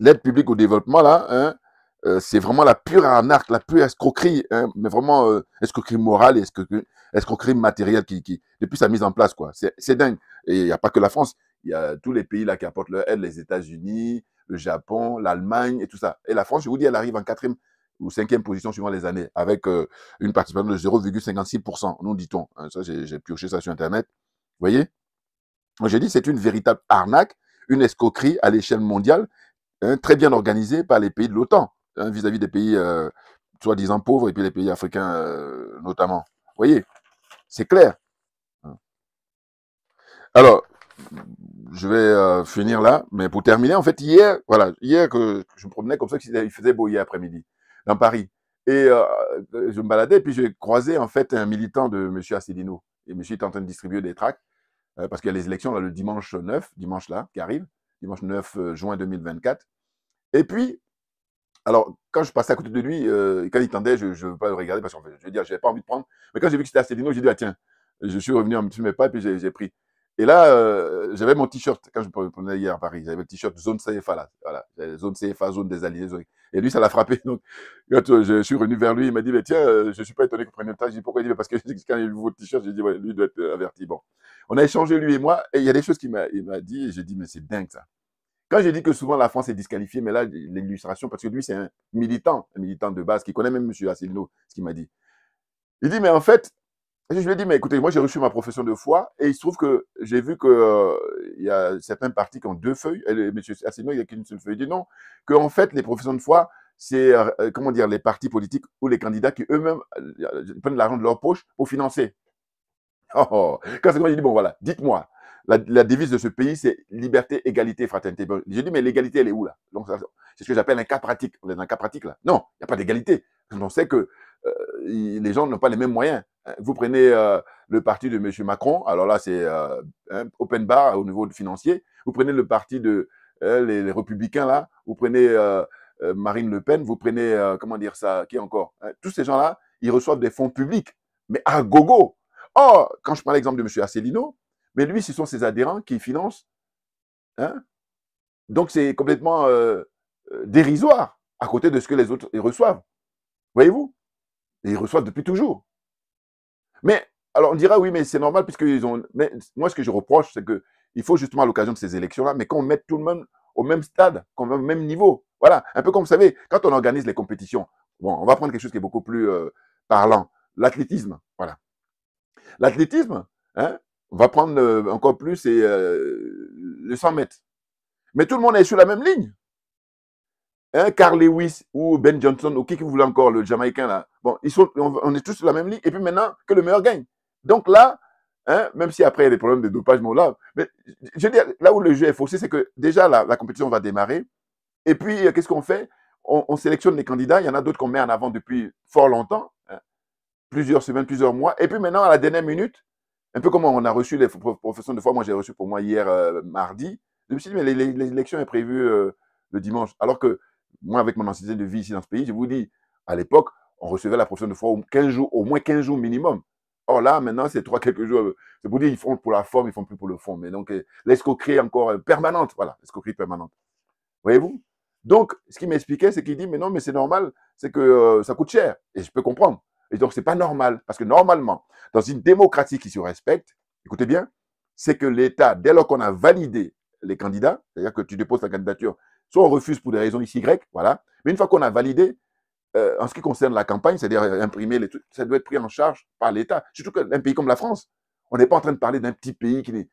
l'aide publique au développement, là, hein, euh, c'est vraiment la pure arnaque, la pure escroquerie, mais vraiment euh, escroquerie morale et escroquerie, matérielle qui, qui, depuis sa mise en place, quoi. C'est dingue. Et il n'y a pas que la France, il y a tous les pays là qui apportent leur aide, les États-Unis, le Japon, l'Allemagne et tout ça. Et la France, je vous dis, elle arrive en quatrième, ou cinquième position suivant les années, avec euh, une participation de 0,56%, nous dit-on. Hein, ça, j'ai pioché ça sur Internet. Vous voyez Moi, J'ai dit, c'est une véritable arnaque, une escroquerie à l'échelle mondiale, hein, très bien organisée par les pays de l'OTAN, hein, vis-à-vis des pays euh, soi-disant pauvres et puis les pays africains euh, notamment. Vous voyez C'est clair. Alors, je vais finir là, mais pour terminer, en fait, hier, voilà, hier que je me promenais comme ça, il faisait beau hier après-midi dans Paris. Et euh, euh, je me baladais, puis j'ai croisé en fait un militant de M. Asselineau. Et M. était en train de distribuer des tracts, euh, parce qu'il y a les élections le dimanche 9, dimanche là, qui arrive, dimanche 9 juin 2024. Et puis, alors, quand je passais à côté de lui, quand il tendait, je ne veux pas le regarder, parce que je veux dire, je n'avais pas envie de prendre. Mais quand j'ai vu que c'était Asselineau, j'ai dit, ah tiens, je suis revenu en me mets pas, et puis j'ai pris. Et là, euh, j'avais mon t-shirt, quand je me prenais hier à Paris, j'avais le t-shirt zone CFA, là. Voilà. Zone CFA, zone des alliés. Et lui, ça l'a frappé. Donc, euh, je suis revenu vers lui, il m'a dit, mais tiens, euh, je ne suis pas étonné que vous preniez le temps. J'ai dit, pourquoi Il dit, parce que quand il a vu votre t-shirt, j'ai dit, ouais, lui doit être averti. Bon. On a échangé, lui et moi, et il y a des choses qu'il m'a dit, et j'ai dit, mais c'est dingue, ça. Quand j'ai dit que souvent la France est disqualifiée, mais là, l'illustration, parce que lui, c'est un militant, un militant de base, qui connaît même M. Asselineau, ce qu'il m'a dit. Il dit, mais en fait, je lui ai dit, mais écoutez, moi j'ai reçu ma profession de foi et il se trouve que j'ai vu que euh, il y a certains partis qui ont deux feuilles. Et M. Asselineau, il n'y a qu'une seule feuille. Il dit non, qu'en fait, les professions de foi, c'est, euh, euh, comment dire, les partis politiques ou les candidats qui eux-mêmes prennent l'argent de leur poche pour financer. Oh, oh. Quand c'est moi, j'ai dit, bon voilà, dites-moi, la, la, devise de ce pays, c'est liberté, égalité, fraternité. J'ai dit, mais l'égalité, elle est où là Donc, C'est ce que j'appelle un cas pratique. On est dans un cas pratique là. Non, il n'y a pas d'égalité. On sait que les gens n'ont pas les mêmes moyens. Hein. Vous prenez euh, le parti de M. Macron, alors là, c'est euh, open bar au niveau financier. Vous prenez le parti de euh, les, républicains, là. Vous prenez Marine Le Pen, vous prenez, comment dire ça, qui encore hein. Tous ces gens-là, ils reçoivent des fonds publics, mais à gogo. Or, quand je prends l'exemple de M. Asselineau, mais lui, ce sont ses adhérents qui financent. Hein. Donc, c'est complètement dérisoire à côté de ce que les autres reçoivent. Voyez-vous ils reçoivent depuis toujours. Mais, alors on dira, oui, mais c'est normal, puisque ils ont. moi, ce que je reproche, c'est qu'il faut justement à l'occasion de ces élections-là, mais qu'on mette tout le monde au même stade, au même niveau. Voilà, un peu comme vous savez, quand on organise les compétitions, bon, on va prendre quelque chose qui est beaucoup plus euh, parlant, l'athlétisme. Voilà. L'athlétisme, hein, on va prendre euh, encore plus et, euh, le 100 mètres. Mais tout le monde est sur la même ligne. Hein, Carl Lewis ou Ben Johnson, ou qui que vous voulez encore, le Jamaïcain, là. Bon, ils sont, on, est tous sur la même ligne. Et puis maintenant, que le meilleur gagne. Donc là, hein, même si après il y a des problèmes de dopage, là, je veux là où le jeu est faussé, c'est que déjà la, compétition va démarrer. Et puis, euh, qu'est-ce qu'on fait on, sélectionne les candidats. Il y en a d'autres qu'on met en avant depuis fort longtemps, hein. plusieurs semaines, plusieurs mois. Et puis maintenant, à la dernière minute, un peu comme on a reçu les professions de foi, moi j'ai reçu pour moi hier euh, mardi. Je me suis dit, mais l'élection est prévue euh, le dimanche. Alors que moi, avec mon ancienneté de vie ici dans ce pays, je vous dis, à l'époque, on recevait la profession de foi 15 jours, au moins 15 jours minimum. Or là, maintenant, c'est trois quelques jours. Euh, c'est pour dire, ils font pour la forme, ils font plus pour le fond. Mais donc, euh, l'escroquerie encore euh, permanente. Voilà, l'escroquerie permanente. Voyez-vous Donc, ce qu'il m'expliquait, c'est qu'il dit, mais non, mais c'est normal, c'est que ça coûte cher. Et je peux comprendre. Et donc, ce n'est pas normal. Parce que normalement, dans une démocratie qui se respecte, écoutez bien, c'est que l'État, dès lors qu'on a validé les candidats, c'est-à-dire que tu déposes ta candidature on refuse pour des raisons ici grecques, voilà. Mais une fois qu'on a validé, euh, en ce qui concerne la campagne, c'est-à-dire imprimer les trucs, ça doit être pris en charge par l'État. Surtout qu'un pays comme la France, on n'est pas en train de parler d'un petit pays qui,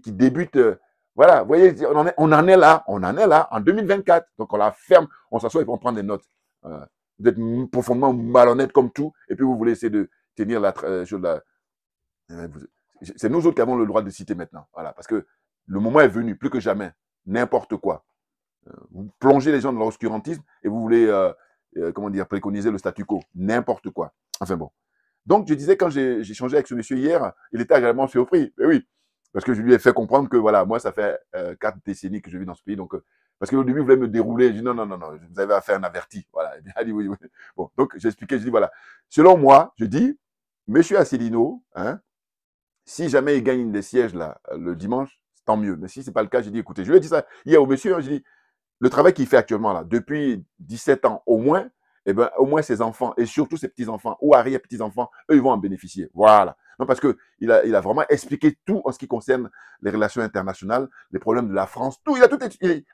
qui, débute. Euh, voilà, vous voyez, on en, est, là, on en est là, en 2024. Donc on la ferme, on s'assoit et on prend des notes. Euh, vous êtes profondément malhonnête comme tout, et puis vous voulez essayer de tenir la. la eh ben, c'est nous autres qui avons le droit de citer maintenant. Voilà, parce que le moment est venu, plus que jamais n'importe quoi. Euh, vous plongez les gens dans l'obscurantisme et vous voulez, euh, euh, comment dire, préconiser le statu quo. N'importe quoi. Enfin bon. Donc, je disais, quand j'ai changé avec ce monsieur hier, il était agréablement surpris. Mais oui, parce que je lui ai fait comprendre que, voilà, moi, ça fait quatre décennies que je vis dans ce pays. Donc, parce que au début, il voulait me dérouler. Je dis, non, non, non, non, vous avez affaire à un averti. Voilà. Il a dit, oui, oui. Bon, donc, j'ai expliqué, je dis, voilà. Selon moi, je dis, monsieur Asselineau, hein, si jamais il gagne des sièges, là, le dimanche, tant mieux. Mais si ce n'est pas le cas, j'ai dit, écoutez, je lui ai dit ça hier au monsieur, je hein, j'ai dit, le travail qu'il fait actuellement, là, depuis 17 ans au moins, eh ben, au moins ses enfants et surtout ses petits-enfants ou arrière-petits-enfants, eux, ils vont en bénéficier. Voilà. Non, parce qu'il a, il a vraiment expliqué tout en ce qui concerne les relations internationales, les problèmes de la France, tout. Il a tout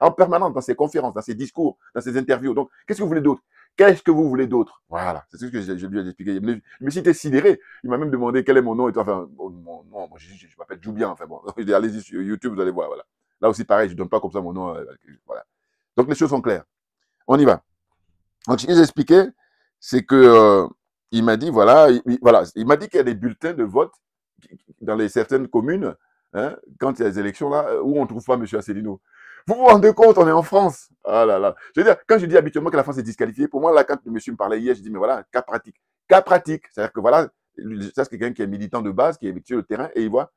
en permanence dans ses conférences, dans ses discours, dans ses interviews. Donc, qu'est-ce que vous voulez d'autre Qu'est-ce que vous voulez d'autre Voilà, c'est ce que j'ai dû expliquer. mais si tu es sidéré. Il m'a même demandé quel est mon nom. Et Enfin, mon nom, moi, je, m'appelle Joubien. Enfin bon, je dis, allez-y sur YouTube, vous allez voir. Là aussi, pareil, je ne donne pas comme ça mon nom. Euh, euh, Donc, les choses sont claires. On y va. Donc, ce qu'il expliqué, c'est que euh, il m'a dit, voilà, il, m'a dit qu'il y a des bulletins de vote dans les certaines communes, hein, quand il y a des élections là, où on ne trouve pas M. Asselineau. Vous vous rendez compte, on est en France. Ah je veux dire, quand je dis habituellement que la France est disqualifiée, pour moi, là, quand le monsieur me parlait hier, je dis, mais voilà, cas pratique. Cas pratique. C'est-à-dire que voilà, ça, c'est quelqu'un qui est militant de base, qui est habitué le terrain, et il voit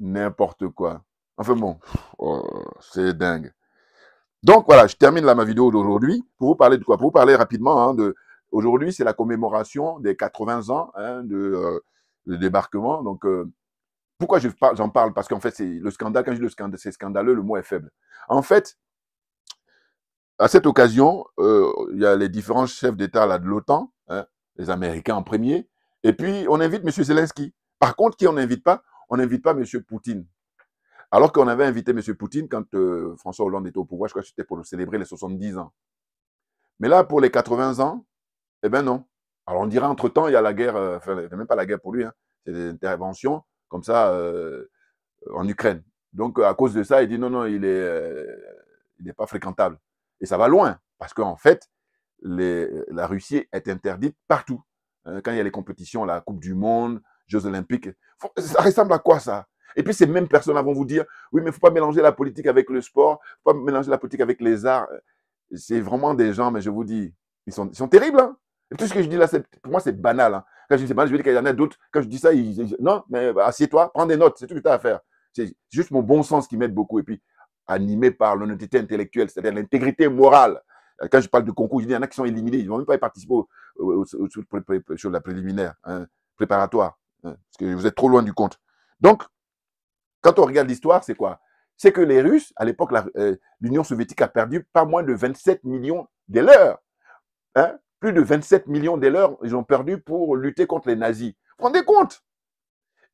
n'importe quoi. Enfin bon, oh, c'est dingue. Donc voilà, je termine là ma vidéo d'aujourd'hui pour vous parler de quoi Pour vous parler rapidement hein, Aujourd'hui, c'est la commémoration des 80 ans hein, de, euh, débarquement. Donc, euh, pourquoi j'en parle, Parce qu'en fait, c'est le scandale, quand je dis le scandale, c'est scandaleux, le mot est faible. En fait, à cette occasion, euh, il y a les différents chefs d'État de l'OTAN, hein, les Américains en premier, et puis on invite M. Zelensky. Par contre, qui on n'invite pas On n'invite pas M. Poutine. Alors qu'on avait invité M. Poutine quand euh, François Hollande était au pouvoir, je crois que c'était pour célébrer les 70 ans. Mais là, pour les 80 ans, eh bien non. Alors on dirait entre-temps, il y a la guerre, euh, enfin, même pas la guerre pour lui, hein. c'est des interventions comme ça euh, en Ukraine. Donc à cause de ça, il dit non, non, il n'est euh, pas fréquentable. Et ça va loin, parce qu'en fait, la Russie est interdite partout. Euh, quand il y a les compétitions, la Coupe du Monde, Jeux Olympiques, ça ressemble à quoi ça Et puis ces mêmes personnes vont vous dire, oui, mais il ne faut pas mélanger la politique avec le sport, il ne faut pas mélanger la politique avec les arts. C'est vraiment des gens, mais je vous dis, ils sont, ils sont terribles. Hein. Et tout ce que je dis là, pour moi, c'est banal. Hein. Quand je dis mal, je dis qu'il y en a d'autres. Quand je dis ça, ils, disent « non, mais bah, assieds-toi, prends des notes, c'est tout ce que tu as à faire. C'est juste mon bon sens qui m'aide beaucoup. Et puis, animé par l'honnêteté intellectuelle, c'est-à-dire l'intégrité morale. Euh, quand je parle de concours, je dis il y en a qui sont éliminés, ils ne vont même pas y participer au, choses sur la préliminaire, hein, préparatoire, hein, parce que vous êtes trop loin du compte. Donc, quand on regarde l'histoire, c'est quoi C'est que les Russes, à l'époque, euh, l'Union soviétique a perdu pas moins de 27 millions d'heures leurs. Hein plus de 27 millions d'heures ils ont perdu pour lutter contre les nazis. Vous vous compte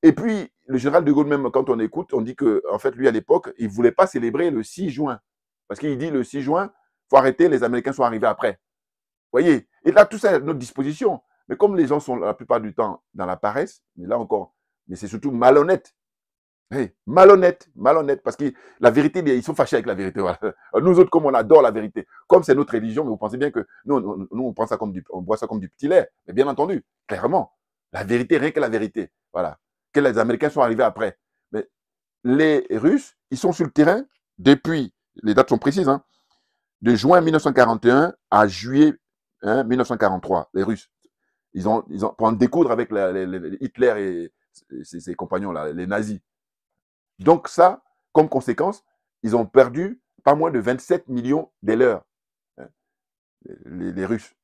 Et puis, le général de Gaulle, même quand on écoute, on dit que, en fait, lui, à l'époque, il ne voulait pas célébrer le 6 juin. Parce qu'il dit le 6 juin, il faut arrêter, les Américains sont arrivés après. Vous voyez Et là, tout ça à notre disposition. Mais comme les gens sont la plupart du temps dans la paresse, mais là encore, mais c'est surtout malhonnête malhonnête, malhonnête, parce que la vérité, ils sont fâchés avec la vérité. Nous autres, comme on adore la vérité, comme c'est notre religion, mais vous pensez bien que nous, on, nous, on ça comme du, on boit ça comme du petit lait. Mais bien entendu, clairement, la vérité, rien que la vérité. Voilà. Que les Américains sont arrivés après. Mais les Russes, ils sont sur le terrain depuis, les dates sont précises, hein, de juin 1941 à juillet 1943, hein, les Russes. Ils ont, ils ont, pour en découdre avec Hitler et ses, ses compagnons, là, les nazis. Donc ça, comme conséquence, ils ont perdu pas moins de 27 millions des leurs, hein, les, Russes,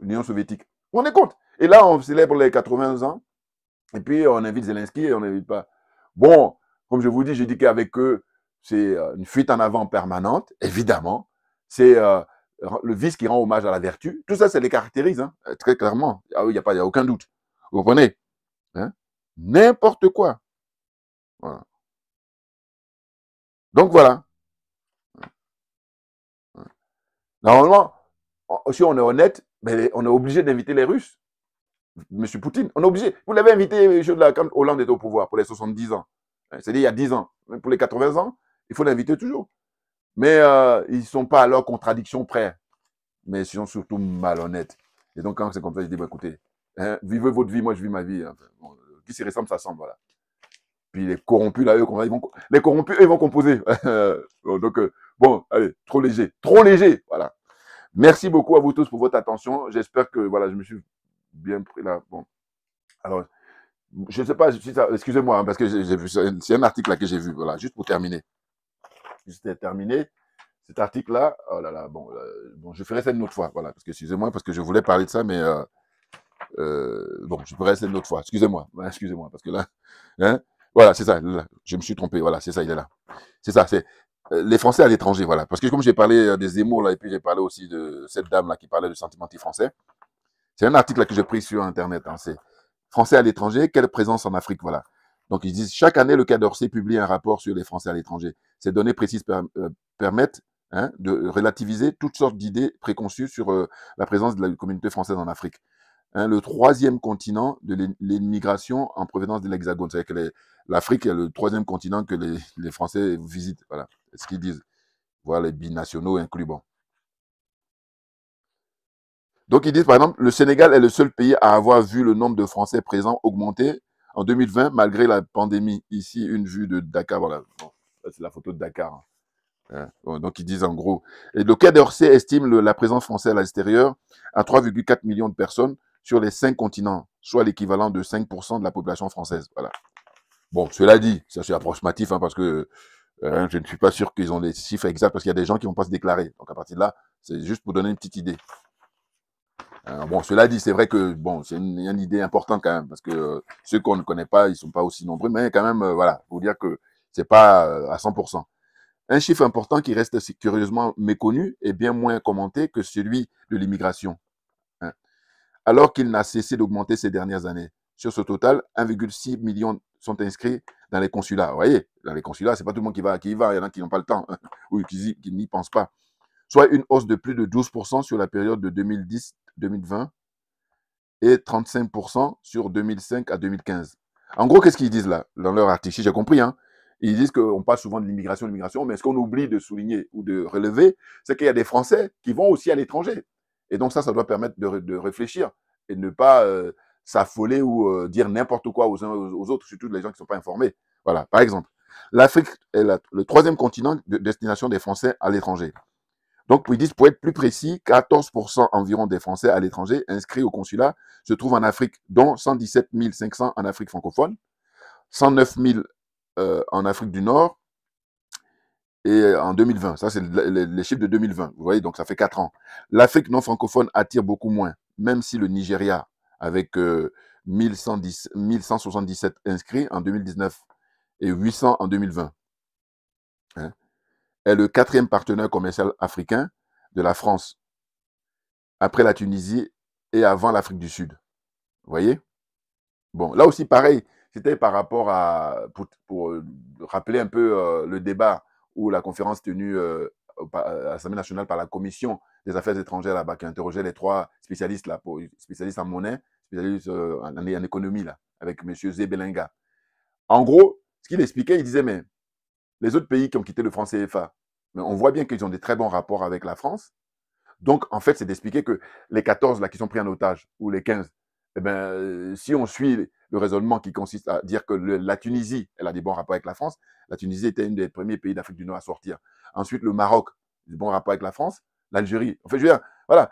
l'Union soviétique. On est compte. Et là, on célèbre les 80 ans, et puis on invite Zelensky et on n'invite pas. Bon, comme je vous dis, j'ai dit qu'avec eux, c'est euh, une fuite en avant permanente, évidemment. C'est euh, le vice qui rend hommage à la vertu. Tout ça, ça les caractérise, hein, très clairement. Ah il n'y a, y a aucun doute. Vous comprenez hein N'importe quoi. Voilà. Donc voilà. Normalement, si on est honnête, ben, on est obligé d'inviter les Russes. Monsieur Poutine, on est obligé. Vous l'avez invité quand euh, Hollande était au pouvoir pour les 70 ans. Hein, c'est-à-dire il y a 10 ans. pour les 80 ans, il faut l'inviter toujours. Mais euh, ils ne sont pas à leur contradiction près. Mais ils sont surtout malhonnêtes. Et donc, quand c'est comme ça, je dis, bah, écoutez, hein, vivez votre vie, moi je vis ma vie. Hein. Euh, qui s'y ressemble, ça semble, voilà les corrompus, là, eux, ils vont, les corrompus, ils vont composer. Donc, euh, bon, allez, trop léger. Trop léger, voilà. Merci beaucoup à vous tous pour votre attention. J'espère que, voilà, je me suis bien pris là. Bon. Alors, je ne sais pas si ça... Excusez-moi, hein, parce que c'est un article là que j'ai vu, voilà, juste pour terminer. Juste terminer. Cet article-là, oh là là, bon, euh, bon, je ferai ça une autre fois, voilà, parce que, excusez-moi, parce que je voulais parler de ça, mais... Euh, bon, je ferai ça une autre fois, excusez-moi, excusez-moi, parce que là... Hein, voilà, c'est ça. je me suis trompé. Voilà, c'est ça, il est là. C'est ça, c'est euh, les Français à l'étranger, voilà. Parce que comme j'ai parlé euh, des Zemmour, là, et puis j'ai parlé aussi de cette dame-là qui parlait du sentiment anti-français, c'est un article là, que j'ai pris sur Internet. Hein, c'est Français à l'étranger, quelle présence en Afrique, voilà. Donc ils disent, chaque année, le cas d'Orsay publie un rapport sur les Français à l'étranger. Ces données précises euh, permettent hein, de relativiser toutes sortes d'idées préconçues sur la présence de la communauté française en Afrique. Hein, le troisième continent de l'immigration en provenance de l'Hexagone. C'est-à-dire que l'Afrique est le troisième continent que les, Français visitent. Voilà, ce qu'ils disent. Voilà, les binationaux inclus. Donc ils disent, par exemple, le Sénégal est le seul pays à avoir vu le nombre de Français présents augmenter en 2020 malgré la pandémie. Ici, une vue de Dakar. Voilà, c'est la photo de Dakar. Hein. Hein, donc ils disent en gros. Et le Quai d'Orsay estime la présence française à l'extérieur à 3,4 millions de personnes, sur les cinq continents, soit l'équivalent de 5% de la population française. Voilà. Bon, cela dit, ça c'est approximatif, hein, parce que euh, je ne suis pas sûr qu'ils ont les chiffres exacts, parce qu'il y a des gens qui ne vont pas se déclarer. Donc à partir de là, c'est juste pour donner une petite idée. Euh, bon, cela dit, c'est vrai que bon, c'est une, idée importante quand même, parce que euh, ceux qu'on ne connaît pas, ils ne sont pas aussi nombreux, mais quand même, voilà, faut dire que ce n'est pas à 100%. Un chiffre important qui reste curieusement méconnu et bien moins commenté que celui de l'immigration alors qu'il n'a cessé d'augmenter ces dernières années. Sur ce total, 1,6 million sont inscrits dans les consulats. Vous voyez, dans les consulats, c'est pas tout le monde qui va, qui y va. Il y en a qui n'ont pas le temps hein, ou qui, n'y pensent pas. Soit une hausse de plus de 12% sur la période de 2010-2020 et 35% sur 2005 à 2015. En gros, qu'est-ce qu'ils disent là dans leur article si J'ai compris. Hein. ils disent qu'on parle souvent de l'immigration, l'immigration, mais ce qu'on oublie de souligner ou de relever, c'est qu'il y a des Français qui vont aussi à l'étranger. Et donc ça, ça doit permettre de, réfléchir et ne pas euh, s'affoler ou euh, dire n'importe quoi aux uns aux autres, surtout les gens qui ne sont pas informés. Voilà, par exemple. L'Afrique est le troisième continent de destination des Français à l'étranger. Donc, ils disent, pour être plus précis, 14% environ des Français à l'étranger inscrits au consulat se trouvent en Afrique, dont 117 500 en Afrique francophone, 109 000 euh, en Afrique du Nord, et euh, en 2020. Ça, c'est les chiffres de 2020. Vous voyez, donc ça fait 4 ans. L'Afrique non francophone attire beaucoup moins, même si le Nigeria, avec 1110, euh, 1177 inscrits en 2019 et 800 en 2020, hein, est le quatrième partenaire commercial africain de la France, après la Tunisie et avant l'Afrique du Sud. Vous voyez Bon, là aussi, pareil, c'était par rapport à, pour, euh, rappeler un peu le débat ou la conférence tenue euh, euh, à l'Assemblée nationale par la Commission des affaires étrangères là-bas, qui interrogeait les trois spécialistes, là, spécialistes en monnaie, spécialistes euh, en, en, économie, là, avec M. Zébelinga. En gros, ce qu'il expliquait, il disait, mais les autres pays qui ont quitté le franc CFA, mais on voit bien qu'ils ont des très bons rapports avec la France. Donc, en fait, c'est d'expliquer que les 14 là, qui sont pris en otage, ou les 15, eh ben, si on suit le raisonnement qui consiste à dire que la Tunisie, elle a des bons rapports avec la France, la Tunisie était une des premiers pays d'Afrique du Nord à sortir. Ensuite, le Maroc, des bons rapports avec la France, l'Algérie. En fait, je veux dire, voilà,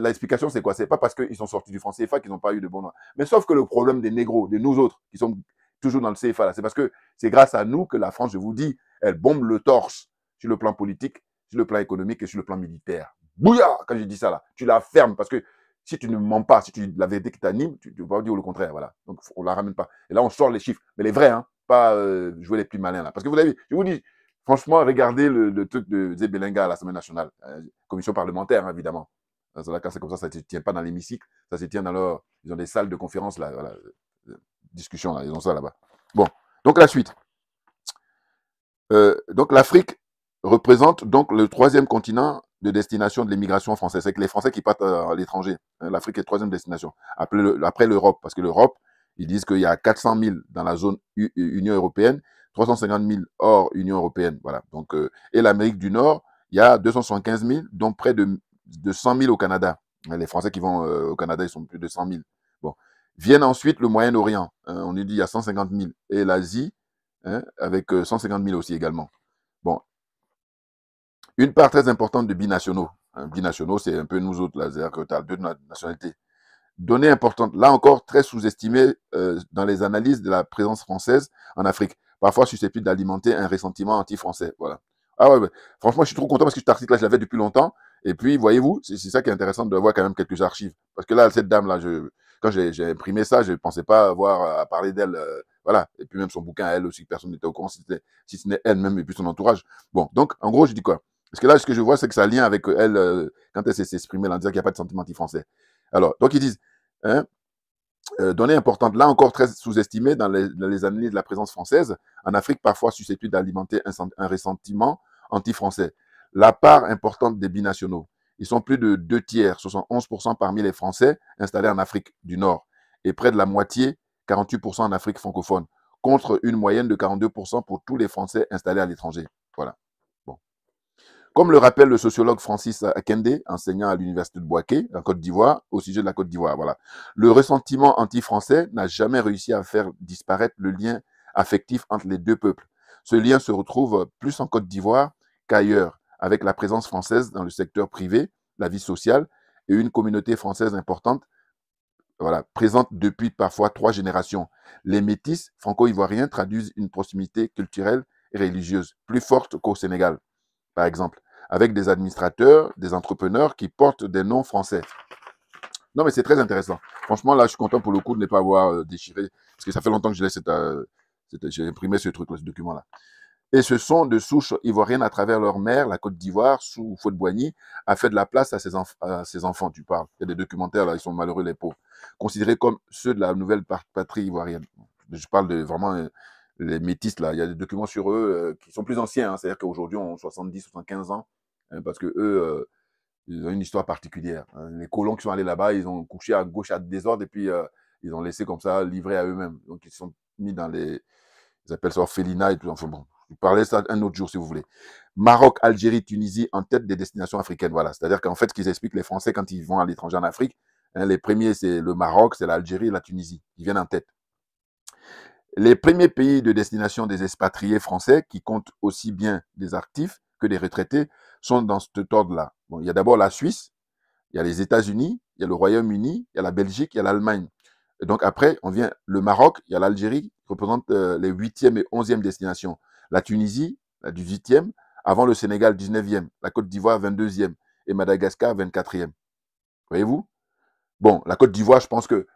l'explication, c'est quoi C'est pas parce qu'ils sont sortis du franc CFA qu'ils n'ont pas eu de bons Mais sauf que le problème des négros, de nous autres, qui sont toujours dans le CFA, c'est parce que c'est grâce à nous que la France, je vous dis, elle bombe le torse sur le plan politique, sur le plan économique et sur le plan militaire. Bouillard, quand je dis ça là, tu la fermes parce que si tu ne mens pas, si tu la vérité qui t'anime, tu ne vas pas dire le contraire. Voilà. Donc, on ne la ramène pas. Et là, on sort les chiffres. Mais les vrais, hein, pas euh, jouer les plus malins. Là. Parce que vous avez, je vous dis, franchement, regardez le, truc de Zébelinga à l'Assemblée nationale, euh, commission parlementaire, évidemment. Dans la c'est comme ça, ça ne se tient pas dans l'hémicycle, ça se tient dans leur. Ils ont des salles de conférence, là, euh, discussion, là, ils ont ça là-bas. Bon, donc la suite. donc l'Afrique représente donc le troisième continent de destination de l'immigration française. C'est que les Français qui partent euh, à l'étranger. Euh, L'Afrique est troisième destination, après l'Europe, parce que l'Europe, ils disent qu'il y a 400 000 dans la zone Union européenne, 350 000 hors Union européenne. Voilà. Donc, euh, et l'Amérique du Nord, il y a 275 000, dont près de, de 100 000 au Canada. Les Français qui vont au Canada, ils sont plus de 100 000. Bon. Viennent ensuite le Moyen-Orient. Hein, on nous dit il y a 150 000. Et l'Asie, hein, avec 150 000 aussi également. Bon. Une part très importante de binationaux. un hein, binationaux, c'est un peu nous autres, là, c'est-à-dire que tu as deux nationalités. Donnée importante, là encore très sous-estimée euh, dans les analyses de la présence française en Afrique, parfois susceptible d'alimenter un ressentiment anti-français. Voilà. Ah ouais, franchement, je suis trop content parce que cet article-là, je l'avais depuis longtemps. Et puis, voyez-vous, c'est ça qui est intéressant de voir quand même quelques archives. Parce que là, cette dame-là, quand j'ai imprimé ça, je ne pensais pas avoir à parler d'elle. Euh, voilà. Et puis, même son bouquin, elle aussi, personne n'était au courant, si, si ce n'est elle-même et puis son entourage. Bon, donc, en gros, je dis quoi parce que là, ce que je vois, c'est que ça lien avec euh, elle, euh, quand elle s'est exprimée, en disant qu'il n'y a pas de sentiment anti-français. Alors, donc ils disent, hein, euh, Données importantes, là encore très sous estimées dans, les, analyses de la présence française, en Afrique parfois susceptible d'alimenter un, un, ressentiment anti-français. La part importante des binationaux, ils sont plus de deux tiers, 71% parmi les Français installés en Afrique du Nord, et près de la moitié, 48% en Afrique francophone, contre une moyenne de 42% pour tous les Français installés à l'étranger. Voilà. Comme le rappelle le sociologue Francis Akende, enseignant à l'université de Boaké, en Côte d'Ivoire, au sujet de la Côte d'Ivoire, voilà. Le ressentiment anti-français n'a jamais réussi à faire disparaître le lien affectif entre les deux peuples. Ce lien se retrouve plus en Côte d'Ivoire qu'ailleurs, avec la présence française dans le secteur privé, la vie sociale et une communauté française importante, voilà, présente depuis parfois trois générations. Les métis franco-ivoiriens traduisent une proximité culturelle et religieuse plus forte qu'au Sénégal par exemple, avec des administrateurs, des entrepreneurs qui portent des noms français. Non, mais c'est très intéressant. Franchement, là, je suis content pour le coup de ne pas avoir euh, déchiré, parce que ça fait longtemps que je euh, j'ai imprimé ce truc, ce document-là. Et ce sont de souches ivoiriennes à travers leur mère, la Côte d'Ivoire, sous Faute Boigny, a fait de la place à ses, enfants, tu parles. Il y a des documentaires, là, ils sont malheureux, les pauvres. Considérés comme ceux de la nouvelle patrie ivoirienne. Je parle de vraiment euh, les métis, là, il y a des documents sur eux euh, qui sont plus anciens, hein. c'est-à-dire qu'aujourd'hui, on 70, 75 ans, hein, parce que eux, euh, ils ont une histoire particulière. Hein. Les colons qui sont allés là-bas, ils ont couché à gauche à désordre, et puis euh, ils ont laissé comme ça, livré à eux-mêmes. Donc, ils sont mis dans les... Ils appellent ça Félina et tout. Enfin bon, je de ça un autre jour, si vous voulez. Maroc, Algérie, Tunisie, en tête des destinations africaines, voilà. C'est-à-dire qu'en fait, ce qu'ils expliquent, les Français, quand ils vont à l'étranger en Afrique, les premiers, c'est le Maroc, c'est l'Algérie, la Tunisie, ils viennent en tête. Les premiers pays de destination des expatriés français, qui comptent aussi bien des actifs que des retraités, sont dans cet ordre-là. il y a d'abord la Suisse, il y a les États-Unis, il y a le Royaume-Uni, il y a la Belgique, il y a l'Allemagne. donc après, on vient le Maroc, il y a l'Algérie, qui représente euh, les 8e et 11e destinations. La Tunisie, la 18e, avant le Sénégal, 19e, la Côte d'Ivoire, 22e, et Madagascar, 24e. Voyez-vous Bon, la Côte d'Ivoire, je pense que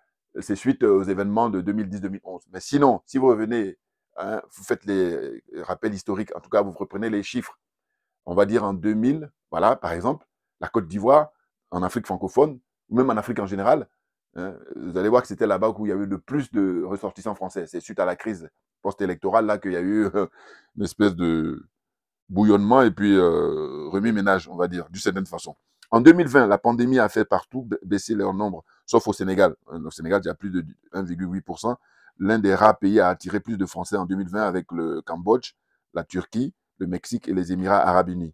c'est suite euh, aux événements de 2010-2011. Mais sinon, si vous revenez, hein, vous faites les euh, rappels historiques, en tout cas, vous reprenez les chiffres. On va dire en 2000, voilà, par exemple, la Côte d'Ivoire, en Afrique francophone, ou même en Afrique en général, hein, vous allez voir que c'était là-bas où il y avait le plus de ressortissants français. C'est suite à la crise post-électorale, là, qu'il y a eu euh, une espèce de bouillonnement et puis remis ménage, on va dire, d'une certaine façon. En 2020, la pandémie a fait partout baisser leur nombre, sauf au Sénégal. Euh, au Sénégal, il y a plus de 1,8%. L'un des rares pays à attirer plus de Français en 2020 avec le Cambodge, la Turquie, le Mexique et les Émirats arabes unis.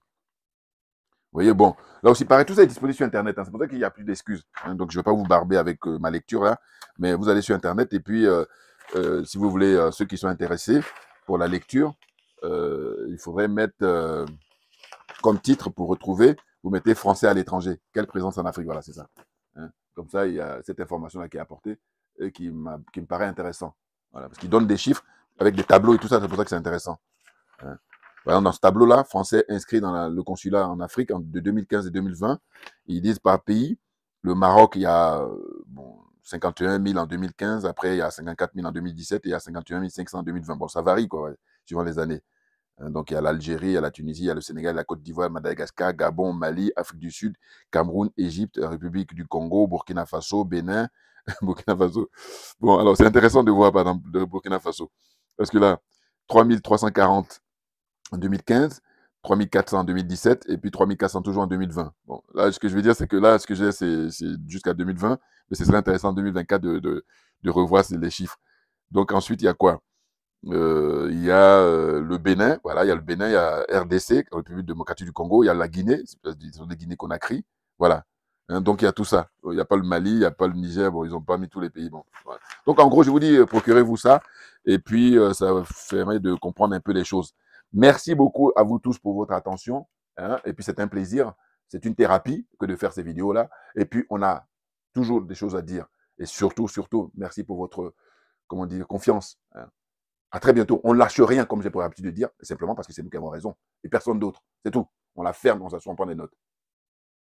Vous voyez, bon, là aussi, pareil, tout ça est disponible sur Internet. Hein. C'est pour ça qu'il n'y a plus d'excuses. Hein. Donc, je ne vais pas vous barber avec euh, ma lecture là, mais vous allez sur Internet et puis, euh, si vous voulez, ceux qui sont intéressés pour la lecture, il faudrait mettre comme titre pour retrouver vous mettez français à l'étranger. Quelle présence en Afrique Voilà, c'est ça. Hein. Comme ça, il y a cette information-là qui est apportée et qui, qui me paraît intéressant. Voilà, parce qu'il donne des chiffres avec des tableaux et tout ça, c'est pour ça que c'est intéressant. Hein. dans ce tableau-là, français inscrit dans le consulat en Afrique de 2015 et 2020, ils disent par pays, le Maroc, il y a 51 euh, 000 en 2015, après il y a 54 000 en 2017 et il y a 51 500 en 2020. Bon, ça varie, quoi, suivant les années. Hein, donc il y a l'Algérie, il y a la Tunisie, il y a le Sénégal, la Côte d'Ivoire, Madagascar, Gabon, Mali, Afrique du Sud, Cameroun, Égypte, République du Congo, Burkina Faso, Bénin, Burkina Faso. Bon, alors c'est intéressant de voir par exemple Burkina Faso. Parce que là, 3340 en 2015, 3400 en 2017 et puis 3400 toujours en 2020. Bon, là, ce que je veux dire, c'est que là, ce que j'ai, c'est jusqu'à 2020, mais ce serait intéressant en 2024 de, de revoir les chiffres. Donc ensuite, il y a quoi euh, il y a euh, le Bénin, voilà, il y a le Bénin, il y a RDC, République démocratique du Congo, il y a la Guinée, ils ont des Guinées conakry voilà. Hein, donc il y a tout ça. Il n'y a pas le Mali, il n'y a pas le Niger, bon, ils n'ont pas mis tous les pays. Bon, Donc en gros, je vous dis, euh, procurez-vous ça, et puis euh, ça permet de comprendre un peu les choses. Merci beaucoup à vous tous pour votre attention, hein, et puis c'est un plaisir, c'est une thérapie que de faire ces vidéos-là, et puis on a toujours des choses à dire, et surtout, surtout, merci pour votre, comment dire, confiance. Hein. À très bientôt. On ne lâche rien, comme j'ai pour l'habitude de dire, simplement parce que c'est nous qui avons raison et personne d'autre. C'est tout. On la ferme, on s'assure on prend des notes.